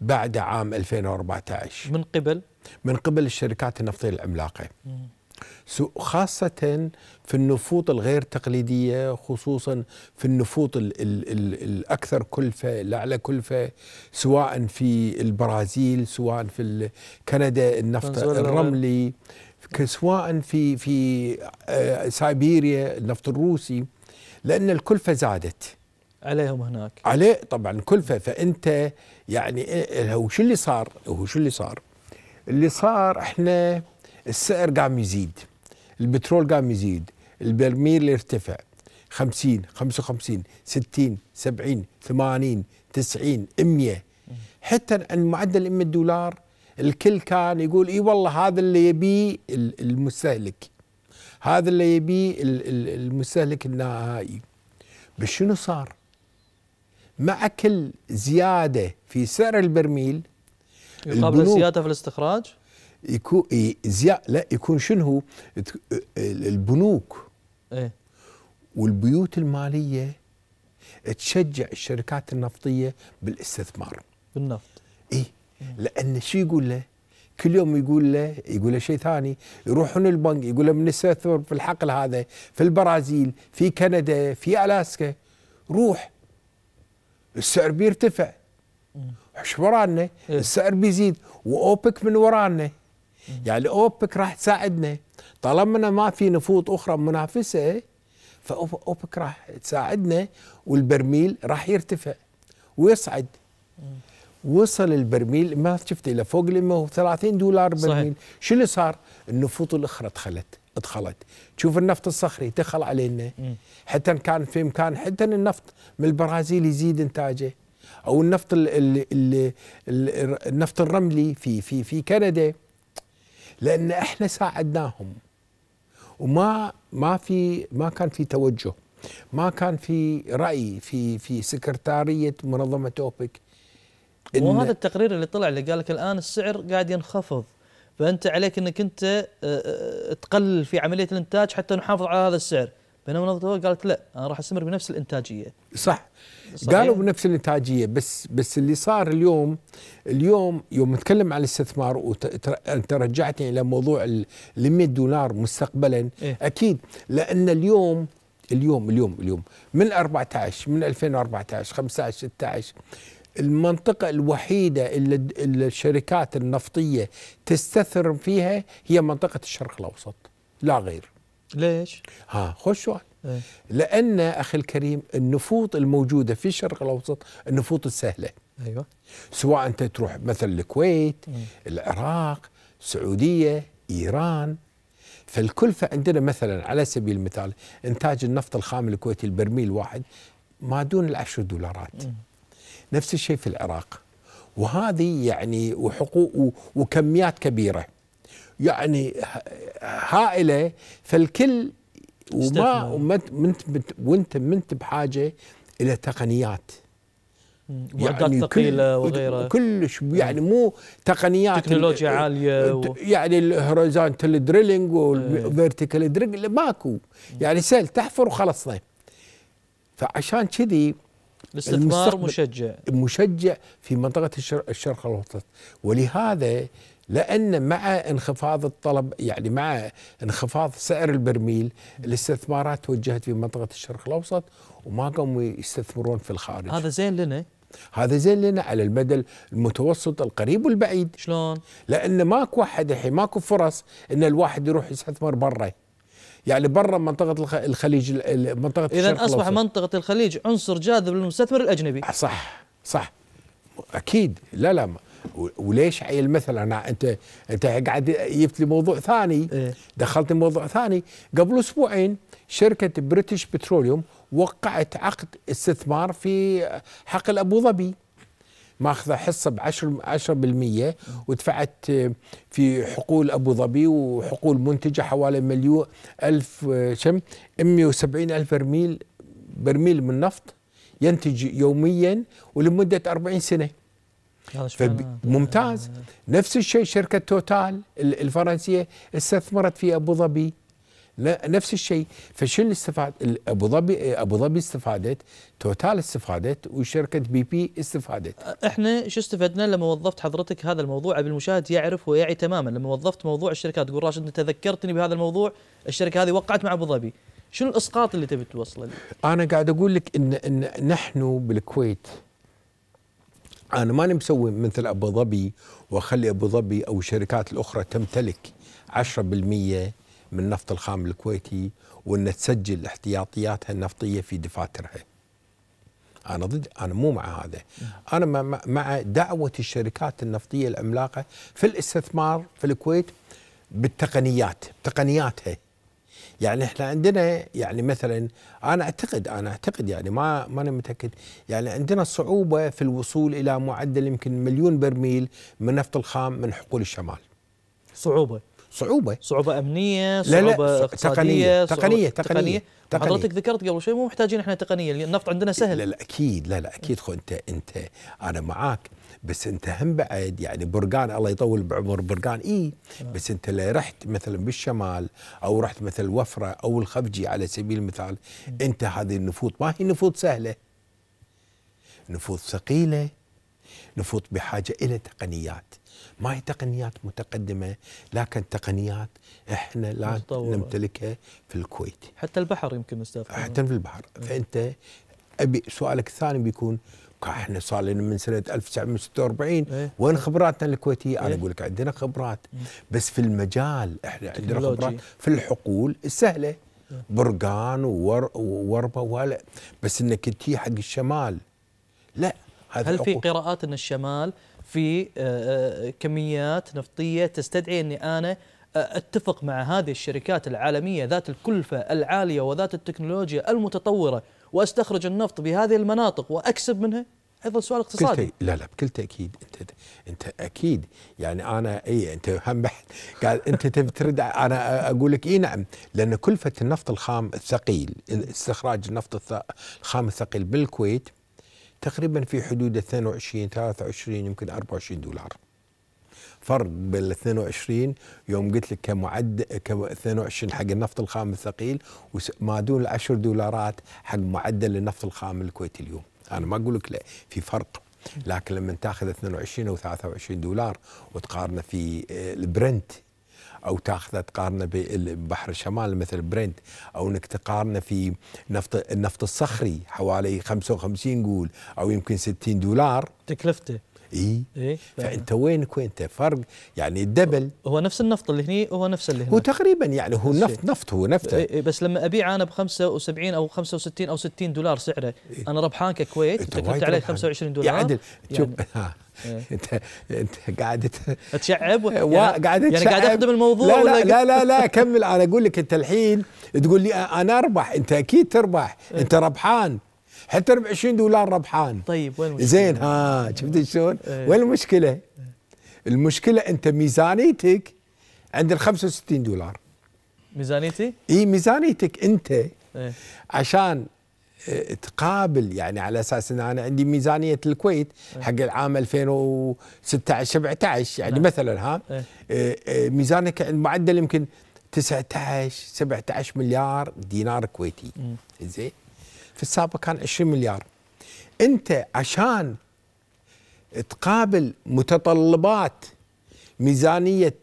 بعد عام 2014 من قبل من قبل الشركات النفطيه العملاقه خاصة في النفوط الغير تقليدية خصوصا في النفوط الـ الـ الـ الأكثر كلفة الأعلى كلفة سواء في البرازيل سواء في كندا النفط الرملي سواء في في آه، سيبيريا النفط الروسي لأن الكلفة زادت عليهم هناك عليه طبعا كلفه فانت يعني إيه، هو شو اللي صار هو شو اللي صار اللي صار احنا السعر قام يزيد البترول قام يزيد البرميل ارتفع 50 55 60 70 80 90 100 حتى المعدل 100 الدولار الكل كان يقول اي والله هذا اللي يبيه المستهلك هذا اللي يبيه المستهلك النهائي بس شنو صار؟ مع كل زياده في سعر البرميل يقابل زياده في الاستخراج يكون زي... لا يكون شنو البنوك ايه والبيوت الماليه تشجع الشركات النفطيه بالاستثمار بالنفط اي لان شو يقول له؟ كل يوم يقول له يقول له شيء ثاني يروحون البنك يقول له بنستثمر في الحقل هذا في البرازيل في كندا في الاسكا روح السعر بيرتفع وش ورانا إيه. السعر بيزيد واوبك من ورانا يعني اوبك راح تساعدنا طالما ما في نفوذ اخرى منافسه فاوبك راح تساعدنا والبرميل راح يرتفع ويصعد وصل البرميل ما شفت الى فوق ال 130 دولار برميل صحيح. شو اللي صار؟ النفوط الاخرى دخلت ادخلت تشوف النفط الصخري دخل علينا حتى كان في مكان حتى النفط من البرازيل يزيد انتاجه او النفط ال ال الـ الـ النفط الرملي في في في كندا لان احنا ساعدناهم وما ما في ما كان في توجه ما كان في راي في في سكرتاريه منظمه اوبك وهذا التقرير اللي طلع اللي قال لك الان السعر قاعد ينخفض فانت عليك انك انت آه، آه، تقلل في عمليه الانتاج حتى نحافظ على هذا السعر بينما منظمه قالت لا انا راح استمر بنفس الانتاجيه صح صحيح؟ قالوا بنفس الانتاجيه بس بس اللي صار اليوم اليوم يوم نتكلم عن الاستثمار وانت رجعتني الى موضوع ال 100 دولار مستقبلا إيه؟ اكيد لان اليوم اليوم اليوم اليوم من 14 من 2014 15 16 المنطقة الوحيدة اللي الشركات النفطية تستثمر فيها هي منطقة الشرق الأوسط لا غير ليش؟ ها خوش سؤال ايه؟ لأن أخي الكريم النفوط الموجودة في الشرق الأوسط النفوط السهلة أيوة سواء أنت تروح مثلا الكويت إيه؟ العراق السعودية إيران فالكلفة عندنا مثلا على سبيل المثال إنتاج النفط الخام الكويتي البرميل واحد ما دون العشر دولارات إيه؟ نفس الشيء في العراق وهذه يعني وحقوق وكميات كبيره يعني هائله فالكل وما وانت وانت منت بحاجه الى تقنيات معدات يعني ثقيله وغيرها كلش يعني مو تقنيات تكنولوجيا عاليه و... يعني الهوريزونتال دريلينج والفيرتيكال دريلينج ماكو يعني سهل تحفر وخلصنا فعشان كذي الاستثمار مشجع مشجع في منطقة الشرق الأوسط ولهذا لأن مع انخفاض الطلب يعني مع انخفاض سعر البرميل الاستثمارات توجهت في منطقة الشرق الأوسط وما قاموا يستثمرون في الخارج هذا زين لنا هذا زين لنا على المدى المتوسط القريب والبعيد شلون؟ لأن ماكو أحد الحين ماكو فرص أن الواحد يروح يستثمر برا يعني برا منطقه الخليج منطقه اذا اصبح منطقه الخليج عنصر جاذب للمستثمر الاجنبي أه، صح صح اكيد لا لا وليش عيل مثلا انت انت قاعد جبت لي موضوع ثاني إيه. دخلت موضوع ثاني قبل اسبوعين شركه بريتش بتروليوم وقعت عقد استثمار في حقل ابو ظبي ماخذه حصه ب 10 10% ودفعت آه، في حقول ابو ظبي وحقول منتجه حوالي مليون الف آه، شم 170 الف برميل برميل من نفط ينتج يوميا ولمده 40 سنه ممتاز نفس الشيء شركه توتال الفرنسيه استثمرت في ابو ظبي لا نفس الشيء فشنو استفاد ابو ظبي ابو ظبي استفادت توتال استفادت وشركه بي بي استفادت احنا شو استفدنا لما وظفت حضرتك هذا الموضوع ابي المشاهد يعرف ويعي تماما لما وظفت موضوع الشركات تقول راشد انت ذكرتني بهذا الموضوع الشركه هذه وقعت مع ابو ظبي شنو الاسقاط اللي تبي توصله لي؟ انا قاعد اقول لك ان, إن نحن بالكويت انا ماني مسوي مثل ابو ظبي واخلي ابو ظبي او الشركات الاخرى تمتلك 10% من النفط الخام الكويتي وأن تسجل احتياطياتها النفطية في دفاترها أنا ضد أنا مو مع هذا أنا مع دعوة الشركات النفطية العملاقة في الاستثمار في الكويت بالتقنيات بتقنياتها يعني احنا عندنا يعني مثلا انا اعتقد انا اعتقد يعني ما ما انا متاكد يعني عندنا صعوبه في الوصول الى معدل يمكن مليون برميل من النفط الخام من حقول الشمال. صعوبه صعوبه صعوبه امنيه صعوبه لا لا اقتصاديه تقنيه تقنيه تقنيه, تقنية. حضرتك ذكرت قبل شوي مو محتاجين احنا تقنيه النفط عندنا سهل لا لا اكيد لا لا اكيد خو انت انت انا معاك بس انت هم بعد يعني برقان الله يطول بعمر برقان اي آه. بس انت لو رحت مثلا بالشمال او رحت مثل وفره او الخفجي على سبيل المثال انت هذه النفوط ما هي نفوط سهله نفوط ثقيله نفوط بحاجه الى تقنيات ما هي تقنيات متقدمة لكن تقنيات احنا لا مستورة. نمتلكها في الكويت حتى البحر يمكن استاذ حتى في البحر م. إيه. فانت ابي سؤالك الثاني بيكون احنا صار لنا من سنه 1946 إيه؟ وين خبراتنا الكويتيه؟ إيه؟ انا اقول لك عندنا خبرات إيه. بس في المجال احنا عندنا خبرات في الحقول السهله إيه؟ برقان وور ووربه بس انك تجي حق الشمال لا هل في قراءات ان الشمال في آه، آه، كميات نفطيه تستدعي اني انا آه، اتفق مع هذه الشركات العالميه ذات الكلفه العاليه وذات التكنولوجيا المتطوره واستخرج النفط بهذه المناطق واكسب منها؟ ايضا سؤال اقتصادي لا لا بكل تاكيد انت انت اكيد يعني انا اي انت هم قال انت تبي ترد انا اقول لك اي نعم لان كلفه النفط الخام الثقيل استخراج النفط الخام الثقيل بالكويت تقريبا في حدود 22 23 يمكن 24 دولار فرق بين ال 22 يوم قلت لك كمعدل ك 22 حق النفط الخام الثقيل وما دون 10 دولارات حق معدل النفط الخام الكويتي اليوم انا ما اقول لك لا في فرق لكن لما تاخذ 22 او 23 دولار وتقارنه في آه، البرنت او تاخذه تقارنه ببحر الشمال مثل برنت او انك تقارنه في نفط النفط الصخري حوالي 55 قول او يمكن 60 دولار تكلفته اي إيه؟ فانت وينك وين انت فرق يعني الدبل هو نفس النفط اللي هني هو نفس اللي هنا هو تقريبا يعني هو نفط نفط هو نفط إيه،, إيه بس لما ابيع انا ب 75 او 65 او 60 دولار سعره إيه؟ انا ربحان ككويت انت تكلفت عليه 25 دولار يا عدل شوف يعني آه. إيه. انت انت قاعد تشعب يعني قاعد يعني قاعد اخدم الموضوع لا لا, ولا لا لا لا كمل انا اقول لك انت الحين تقول لي انا اربح انت اكيد تربح إيه. انت ربحان حتى ب 20 دولار ربحان طيب وين المشكله؟ زين ها شفت شلون؟ ايه وين المشكله؟ ايه المشكله انت ميزانيتك عند ال 65 دولار ميزانيتي؟ اي ميزانيتك انت ايه عشان آه، تقابل يعني على اساس ان انا عندي ميزانيه الكويت إيه. حق العام 2016 17 يعني نعم. مثلا ها إيه. آه، آه، ميزانك معدل يمكن 19 17 مليار دينار كويتي زين في السابق كان 20 مليار انت عشان تقابل متطلبات ميزانيه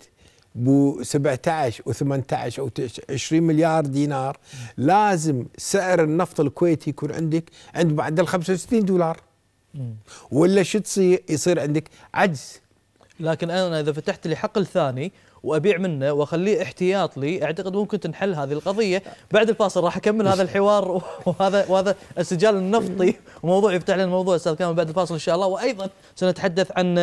بو 17 و18 او 20 مليار دينار لازم سعر النفط الكويتي يكون عندك عند معدل 65 دولار ولا شو تصير يصير عندك عجز لكن انا اذا فتحت لي حقل ثاني وابيع منه واخليه احتياط لي اعتقد ممكن تنحل هذه القضيه بعد الفاصل راح اكمل هذا الحوار وهذا وهذا السجال النفطي وموضوع يفتح لنا الموضوع استاذ كامل بعد الفاصل ان شاء الله وايضا سنتحدث عن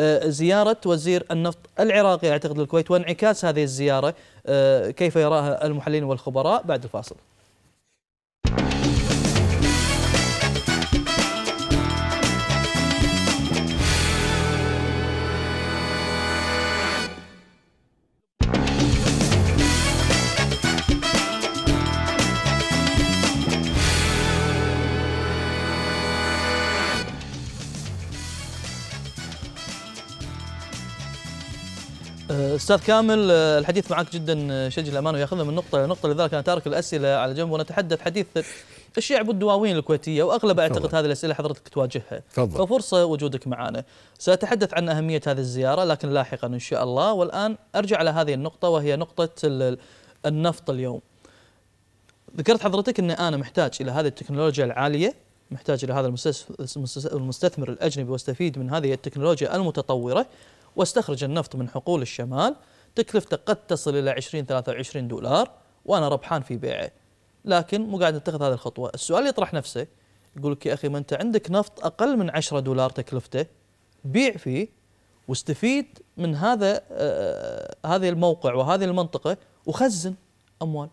آه، زياره وزير النفط العراقي اعتقد للكويت وانعكاس هذه الزياره آه، كيف يراها المحللين والخبراء بعد الفاصل استاذ كامل الحديث معك جدا شجع الامانه وياخذنا من نقطه لنقطه لذلك انا تارك الاسئله على جنب ونتحدث حديث الشعب والدواوين الكويتيه واغلب اعتقد هذه الاسئله حضرتك تواجهها فضل. ففرصه وجودك معنا ساتحدث عن اهميه هذه الزياره لكن لاحقا ان شاء الله والان ارجع على هذه النقطه وهي نقطه النفط اليوم ذكرت حضرتك ان انا محتاج الى هذه التكنولوجيا العاليه محتاج الى هذا المستثمر الاجنبي واستفيد من هذه التكنولوجيا المتطوره واستخرج النفط من حقول الشمال تكلفته قد تصل إلى 20 23 دولار وأنا ربحان في بيعه لكن مو قاعد اتخذ هذه الخطوة السؤال يطرح نفسه يقول لك يا أخي ما أنت عندك نفط أقل من 10 دولار تكلفته بيع فيه واستفيد من هذا آه هذه الموقع وهذه المنطقة وخزن أموال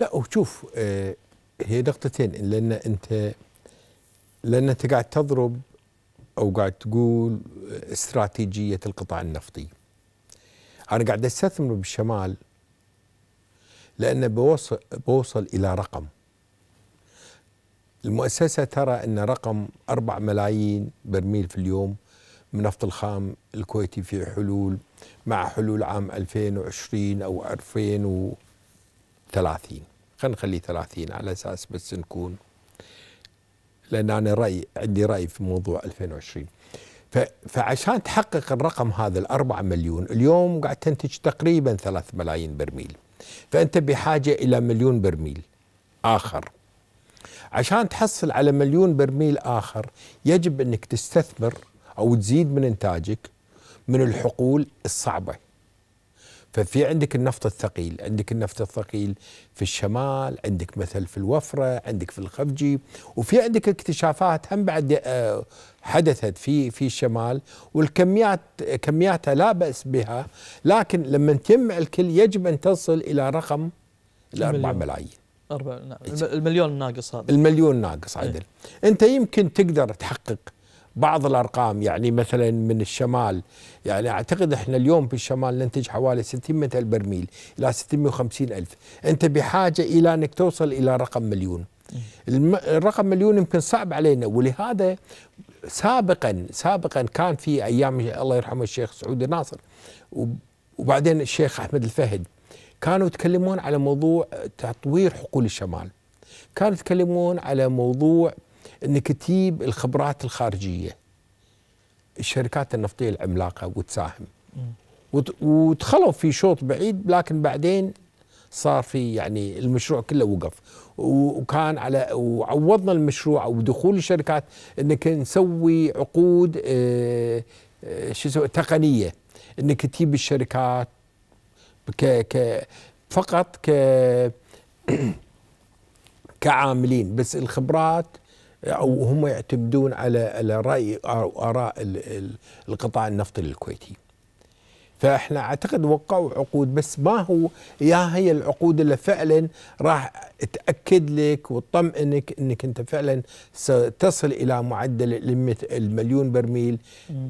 لا وشوف آه هي نقطتين لأن أنت لأن أنت قاعد تضرب او قاعد تقول استراتيجيه القطاع النفطي انا قاعد استثمر بالشمال لان بوصل بوصل الى رقم المؤسسه ترى ان رقم 4 ملايين برميل في اليوم من نفط الخام الكويتي في حلول مع حلول عام 2020 او 2030 خلينا نخليه 30 على اساس بس نكون لان انا راي عندي راي في موضوع 2020 فعشان تحقق الرقم هذا الأربعة مليون اليوم قاعد تنتج تقريبا ثلاث ملايين برميل فأنت بحاجة إلى مليون برميل آخر عشان تحصل على مليون برميل آخر يجب أنك تستثمر أو تزيد من إنتاجك من الحقول الصعبة ففي عندك النفط الثقيل عندك النفط الثقيل في الشمال عندك مثل في الوفرة عندك في الخفجي وفي عندك اكتشافات هم بعد آه، حدثت في في الشمال والكميات كمياتها لا بأس بها لكن لما تجمع الكل يجب أن تصل إلى رقم الأربع ملايين أربع نعم إيه. المليون ناقص هذا المليون ناقص عدل إيه؟ أنت يمكن تقدر تحقق بعض الارقام يعني مثلا من الشمال يعني اعتقد احنا اليوم في الشمال ننتج حوالي 600 الف برميل الى 650 الف انت بحاجه الى انك توصل الى رقم مليون الرقم مليون يمكن صعب علينا ولهذا سابقا سابقا كان في ايام الله يرحمه الشيخ سعود الناصر وبعدين الشيخ احمد الفهد كانوا يتكلمون على موضوع تطوير حقول الشمال كانوا يتكلمون على موضوع تجيب الخبرات الخارجيه الشركات النفطيه العملاقه وتساهم وتخلوا في شوط بعيد لكن بعدين صار في يعني المشروع كله وقف وكان على وعوضنا المشروع او دخول الشركات انك نسوي عقود اه اه شو تقنيه انك تجيب الشركات ك ك فقط ك كعاملين بس الخبرات او هم يعتمدون على على راي اراء القطاع النفطي الكويتي فاحنا اعتقد وقعوا عقود بس ما هو يا هي العقود اللي فعلا راح تاكد لك وتطمئنك انك انت فعلا ستصل الى معدل المليون برميل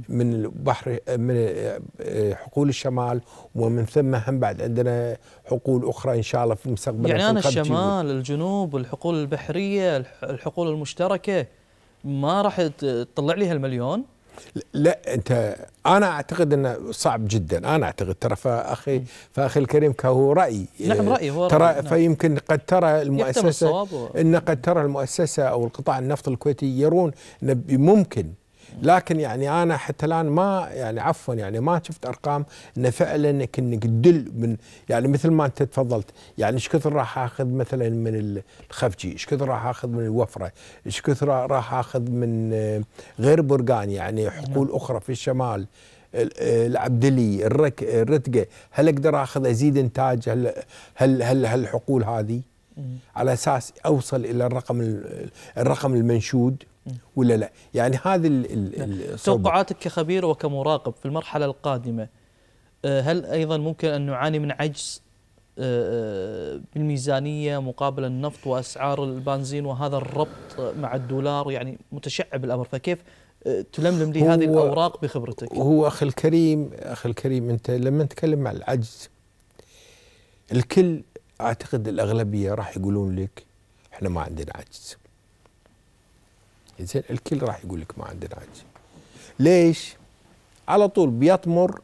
من البحر من حقول الشمال ومن ثم هم بعد عندنا حقول اخرى ان شاء الله في المستقبل يعني انا الشمال جيبه. الجنوب الحقول البحريه الحقول المشتركه ما راح تطلع لي هالمليون لا انت انا اعتقد انه صعب جدا انا اعتقد ترى فاخي فاخي الكريم كهو راي نعم راي هو ترى رأي نعم. فيمكن قد ترى المؤسسه ان قد ترى المؤسسه او القطاع النفط الكويتي يرون انه ممكن لكن يعني انا حتى الان ما يعني عفوا يعني ما شفت ارقام انه فعلا انك انك تدل من يعني مثل ما انت تفضلت يعني ايش كثر راح اخذ مثلا من الخفجي، ايش كثر راح اخذ من الوفره، ايش كثر راح اخذ من آه، غير برقان يعني حقول نعم. اخرى في الشمال آه، العبدلي الرتقه هل اقدر اخذ ازيد انتاج هل هل هل, هل الحقول هذه على اساس اوصل الى الرقم الرقم المنشود ولا لا يعني هذه نعم. توقعاتك كخبير وكمراقب في المرحله القادمه آه، هل ايضا ممكن ان نعاني من عجز آه، آه، بالميزانيه مقابل النفط واسعار البنزين وهذا الربط مع الدولار يعني متشعب الامر فكيف تلملم لي هذه الاوراق بخبرتك هو اخي الكريم اخي الكريم انت لما نتكلم عن العجز الكل اعتقد الاغلبيه راح يقولون لك احنا ما عندنا عجز زين الكل راح يقول لك ما عندنا عجز ليش؟ على طول بيطمر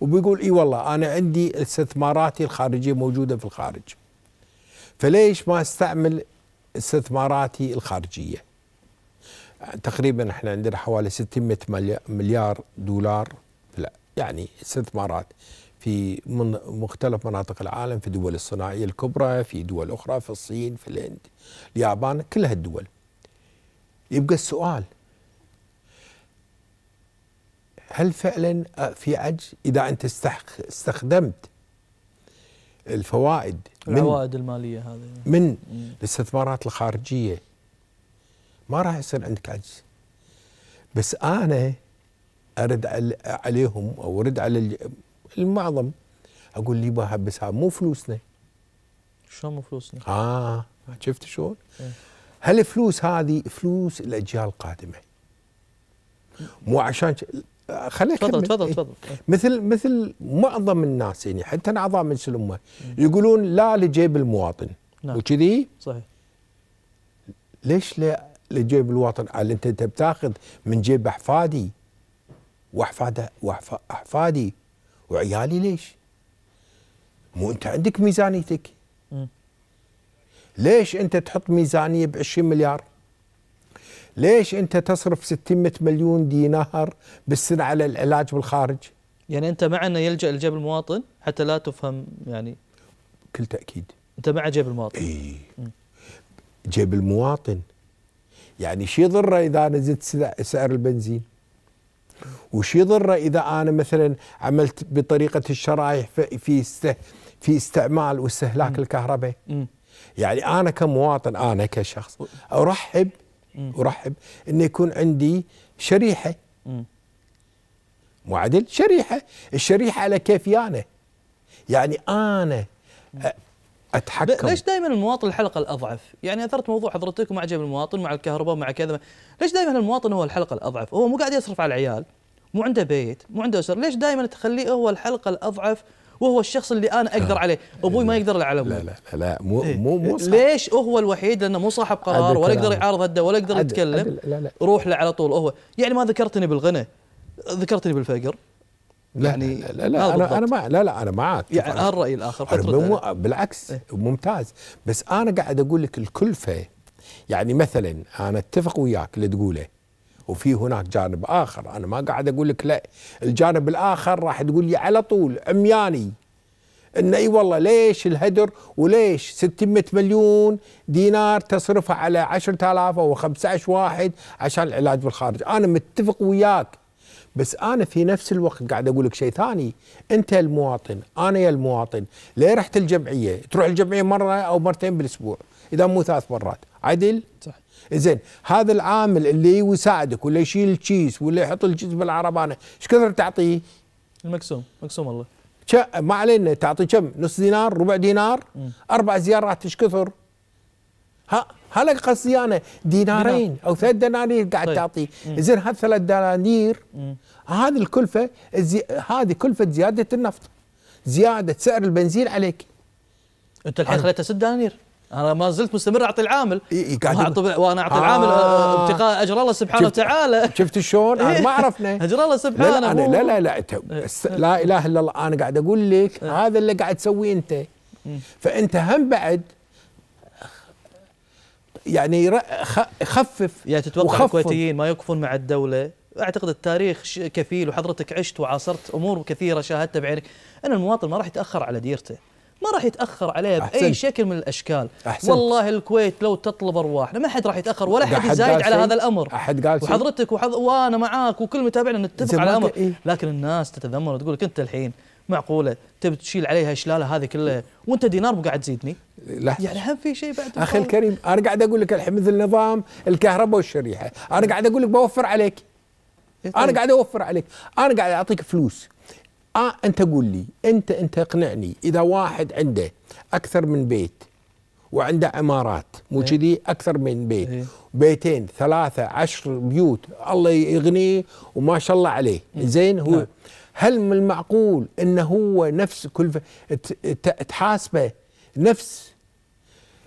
وبيقول اي والله انا عندي استثماراتي الخارجيه موجوده في الخارج فليش ما استعمل استثماراتي الخارجيه تقريبا احنا عندنا حوالي 600 مليار دولار لا يعني استثمارات في من مختلف مناطق العالم في دول الصناعيه الكبرى في دول اخرى في الصين في الهند اليابان كل هالدول يبقى السؤال هل فعلا في عجز اذا انت استخدمت الفوائد من العوائد الماليه هذه من الاستثمارات الخارجيه ما راح يصير عندك عجز بس انا ارد عليهم او ارد على المعظم اقول لي بها بس مو فلوسنا شلون مو فلوسنا؟ اه شفت شلون؟ إيه. هل الفلوس هذه فلوس الاجيال القادمه مو عشان خليك تفضل تفضل إيه، تفضل مثل مثل معظم الناس يعني حتى اعضاء مجلس الامه يقولون لا لجيب المواطن نعم وكذي صحيح ليش لا لجيب المواطن؟ قال انت انت بتاخذ من جيب احفادي واحفاده واحفادي وعيالي ليش؟ مو انت عندك ميزانيتك ليش أنت تحط ميزانية ب 20 مليار ليش أنت تصرف 600 مليون دينار بالسنة على العلاج بالخارج يعني أنت مع أنه يلجأ لجيب المواطن حتى لا تفهم يعني بكل تأكيد أنت مع جيب المواطن اي جيب المواطن يعني شي ضره إذا أنا زدت سعر البنزين وش يضره اذا انا مثلا عملت بطريقه الشرايح في في استعمال واستهلاك الكهرباء يعني انا كمواطن انا كشخص ارحب ارحب انه يكون عندي شريحه مو عدل شريحه الشريحه على كيفيانه يعني انا اتحكم ليش دائما المواطن الحلقه الاضعف؟ يعني اثرت موضوع حضرتك ومعجب المواطن مع الكهرباء مع كذا ليش دائما المواطن هو الحلقه الاضعف؟ هو مو قاعد يصرف على العيال مو عنده بيت مو عنده اسر ليش دائما تخليه هو الحلقه الاضعف وهو الشخص اللي انا اقدر آه. عليه ابوي ما يقدر على ابوي لا لا لا, لا مو إيه. مو مو صح. ليش هو الوحيد لانه مو صاحب قرار ولا يقدر يعارض هده ولا يقدر يتكلم عدل لا لا روح له على طول هو يعني ما ذكرتني بالغنى ذكرتني بالفقر لا يعني لا لا, لا انا انا ما لا لا انا معك يعني الراي الاخر بالعكس إيه؟ ممتاز بس انا قاعد اقول لك الكلفه يعني مثلا انا اتفق وياك اللي تقوله وفي هناك جانب آخر أنا ما قاعد أقول لك لا الجانب الآخر راح تقول لي على طول عمياني ان اي والله ليش الهدر وليش 600 مليون دينار تصرفها على 10000 او 15 واحد عشان العلاج بالخارج، انا متفق وياك بس انا في نفس الوقت قاعد اقول لك شيء ثاني، انت المواطن، انا يا المواطن، ليه رحت الجمعيه؟ تروح الجمعيه مره او مرتين بالاسبوع، اذا مو ثلاث مرات، عدل؟ صح زين هذا العامل اللي يساعدك ولا يشيل الكيس ولا يحط الكيس بالعربانه ايش كثر تعطيه؟ المكسوم مكسوم الله ما علينا تعطي كم نص دينار ربع دينار م. اربع زيارات ايش كثر؟ ها هلا قصدي دينارين دينار. او ثلاث دنانير قاعد طيب. تعطيه زين هذه دنانير هذه الكلفه الزي... هذه كلفه زياده النفط زياده سعر البنزين عليك انت الحين خليتها ست دنانير انا ما زلت مستمر اعطي العامل إيه وانا اعطي آه العامل آه، ابتقاء اجر الله سبحانه وتعالى شفت شلون؟ انا ما عرفنا اجر الله سبحانه لا لا, أنا لا لا لا لا اله الا الله انا قاعد اقول لك هذا اللي قاعد تسويه انت فانت هم بعد يعني خفف يعني تتوقع الكويتيين ما يقفون مع الدوله اعتقد التاريخ كفيل وحضرتك عشت وعاصرت امور كثيره شاهدتها بعينك ان المواطن ما راح يتاخر على ديرته ما راح يتاخر عليه باي شكل من الاشكال أحسنت. والله الكويت لو تطلب ارواحنا ما حد راح يتاخر ولا حد يزايد على هذا الامر احد قال وحضرتك وحض... وانا معاك وكل متابعنا نتفق على الامر إيه؟ لكن الناس تتذمر وتقول لك انت الحين معقوله تبي تشيل عليها شلاله هذه كلها وانت دينار وقاعد تزيدني لا يعني هم في شيء بعد اخي الكريم انا قاعد اقول لك الحين مثل نظام الكهرباء والشريحه انا قاعد اقول لك بوفر عليك إيه طيب. انا قاعد اوفر عليك انا قاعد اعطيك فلوس اه انت قول لي انت انت اقنعني اذا واحد عنده اكثر من بيت وعنده عمارات مو إيه. كذي اكثر من بيت إيه. بيتين ثلاثه عشر بيوت الله يغنيه وما شاء الله عليه إيه. زين هو نعم. هل من المعقول ان هو نفس كل تحاسبه نفس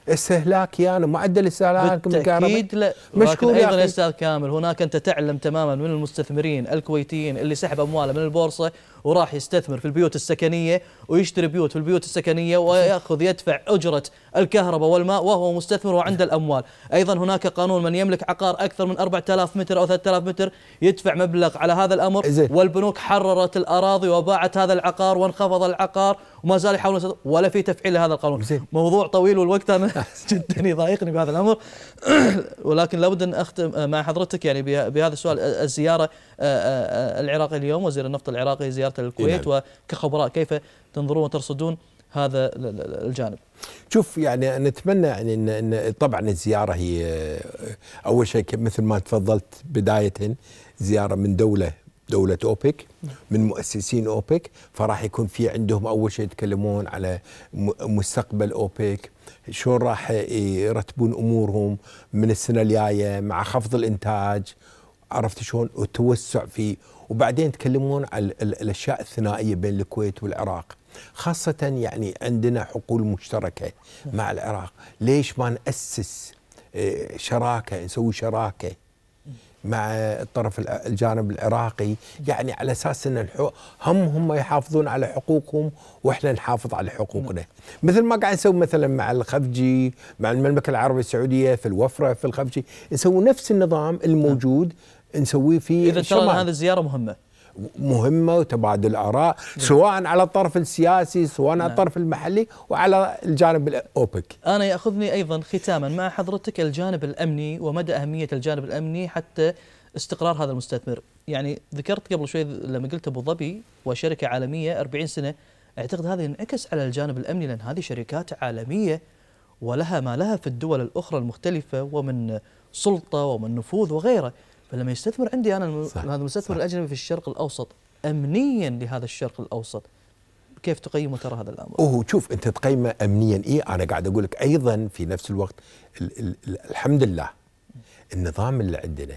استهلاك يا يعني معدل استهلاك بالتاكيد لا مشكور ايضا استاذ كامل هناك انت تعلم تماما من المستثمرين الكويتيين اللي سحب اموالهم من البورصه وراح يستثمر في البيوت السكنيه ويشتري بيوت في البيوت السكنيه وياخذ يدفع اجره الكهرباء والماء وهو مستثمر وعنده الاموال، ايضا هناك قانون من يملك عقار اكثر من 4000 متر او 3000 متر يدفع مبلغ على هذا الامر والبنوك حررت الاراضي وباعت هذا العقار وانخفض العقار وما زال يحاولون ولا في تفعيل لهذا القانون زين. موضوع طويل والوقت انا جدا يضايقني بهذا الامر ولكن لابد ان اختم مع حضرتك يعني بهذا السؤال الزياره آه، آه، آه، العراقي اليوم وزير النفط العراقي زياره الإمارات الكويت نعم. وكخبراء كيف تنظرون وترصدون هذا الجانب شوف يعني نتمنى يعني ان, إن طبعا الزياره هي اول شيء مثل ما تفضلت بدايه زياره من دوله دوله اوبك من مؤسسين اوبك فراح يكون في عندهم اول شيء يتكلمون على مستقبل اوبك شلون راح يرتبون امورهم من السنه الجايه مع خفض الانتاج عرفت شلون والتوسع في وبعدين يتكلمون عن الاشياء الثنائيه بين الكويت والعراق خاصه يعني عندنا حقول مشتركه مع العراق ليش ما ناسس آه، شراكه نسوي شراكه مع الطرف الجانب العراقي يعني على اساس ان هم هم يحافظون على حقوقهم واحنا نحافظ على حقوقنا مثل ما قاعد نسوي مثلا مع الخفجي مع المملكه العربيه السعوديه في الوفره في الخفجي نسوي نفس النظام الموجود نسويه في اذا ترى هذه الزياره مهمه مهمة وتبادل آراء نعم. سواء على الطرف السياسي سواء على نعم. الطرف المحلي وعلى الجانب الأوبك أنا يأخذني أيضا ختاما مع حضرتك الجانب الأمني ومدى أهمية الجانب الأمني حتى استقرار هذا المستثمر يعني ذكرت قبل شوي لما قلت أبو ظبي وشركة عالمية 40 سنة أعتقد هذا ينعكس على الجانب الأمني لأن هذه شركات عالمية ولها ما لها في الدول الأخرى المختلفة ومن سلطة ومن نفوذ وغيره فلما يستثمر عندي أنا هذا المستثمر الأجنبي في الشرق الأوسط أمنيا لهذا الشرق الأوسط كيف تقيمه ترى هذا الامر؟ وهو شوف انت تقيمه امنيا ايه؟ انا قاعد اقول لك ايضا في نفس الوقت الـ الـ الـ الحمد لله النظام اللي عندنا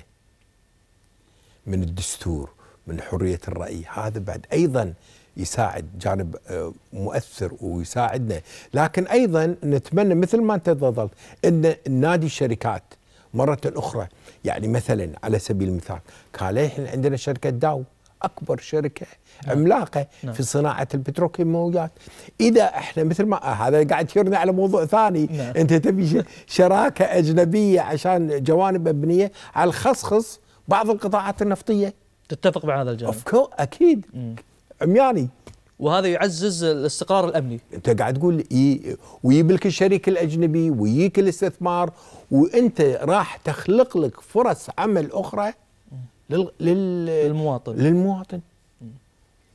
من الدستور من حريه الراي هذا بعد ايضا يساعد جانب آه، مؤثر ويساعدنا لكن ايضا نتمنى مثل ما انت تفضلت ان نادي الشركات مرة أخرى يعني مثلا على سبيل المثال كالي إيه، احنا عندنا شركة داو أكبر شركة نعم. عملاقة نعم. في صناعة البتروكيماويات إذا احنا مثل ما هذا قاعد يرني على موضوع ثاني نعم. أنت تبي شراكة أجنبية عشان جوانب مبنية على الخصخص بعض القطاعات النفطية تتفق مع هذا الجانب أكيد مم. عمياني وهذا يعزز الاستقرار الامني انت قاعد تقول إيه ويبلك الشريك الاجنبي ويجيك الاستثمار وانت راح تخلق لك فرص عمل اخرى لل... لل... للمواطن للمواطن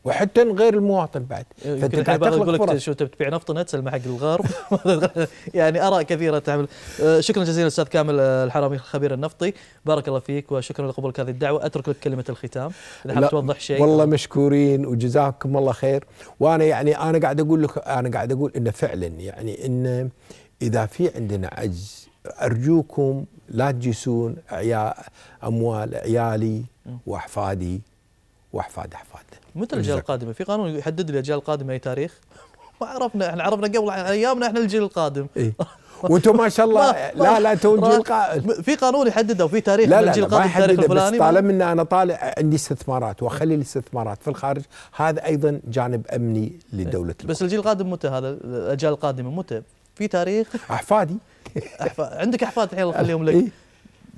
وحتى غير المواطن بعد إيه، فتبقى يقول لك شو تبيع نفط نتسلم حق الغرب يعني اراء كثيره تعمل آه، شكرا جزيلا استاذ كامل آه، الحرامي الخبير النفطي بارك الله فيك وشكرا لقبولك هذه الدعوه اترك لك كلمه الختام اذا حاب توضح شيء والله مشكورين وجزاكم الله خير وانا يعني انا قاعد اقول لك انا قاعد اقول انه فعلا يعني انه اذا في عندنا عجز ارجوكم لا تجسون عيال اموال عيالي واحفادي واحفاد احفادنا متى الاجيال القادمه في قانون يحدد الاجيال القادمه اي تاريخ ما عرفنا احنا عرفنا قبل ايامنا احنا الجيل القادم إيه؟ وانتم ما شاء الله لا لا تو الجيل القادم في قانون يحدد او في تاريخ لا لا الجيل القادم التاريخ الفلاني بس طالما ان انا طالع عندي استثمارات واخلي الاستثمارات في الخارج هذا ايضا جانب امني لدوله إيه؟ بس الجيل القادم متى هذا الاجيال القادمه متى في تاريخ احفادي أحفاد. عندك احفاد الحين خليهم لك إيه؟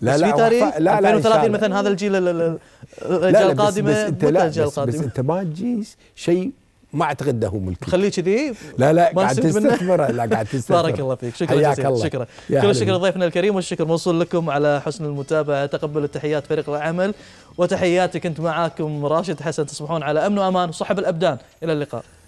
لا لا في لا لا 2030 مثلا هذا الجيل الاجيال القادمه بس, بس انت لا بس, القادمة. بس انت ما تجيز شيء ما اعتقد هو ملكي خليه كذي لا لا قاعد تستثمره لا قاعد تستثمره بارك الله فيك شكرا جزيلا الله. شكرا كل الشكر لضيفنا الكريم والشكر موصول لكم على حسن المتابعه تقبل التحيات فريق العمل وتحياتي كنت معاكم راشد حسن تصبحون على امن وامان وصحب الابدان الى اللقاء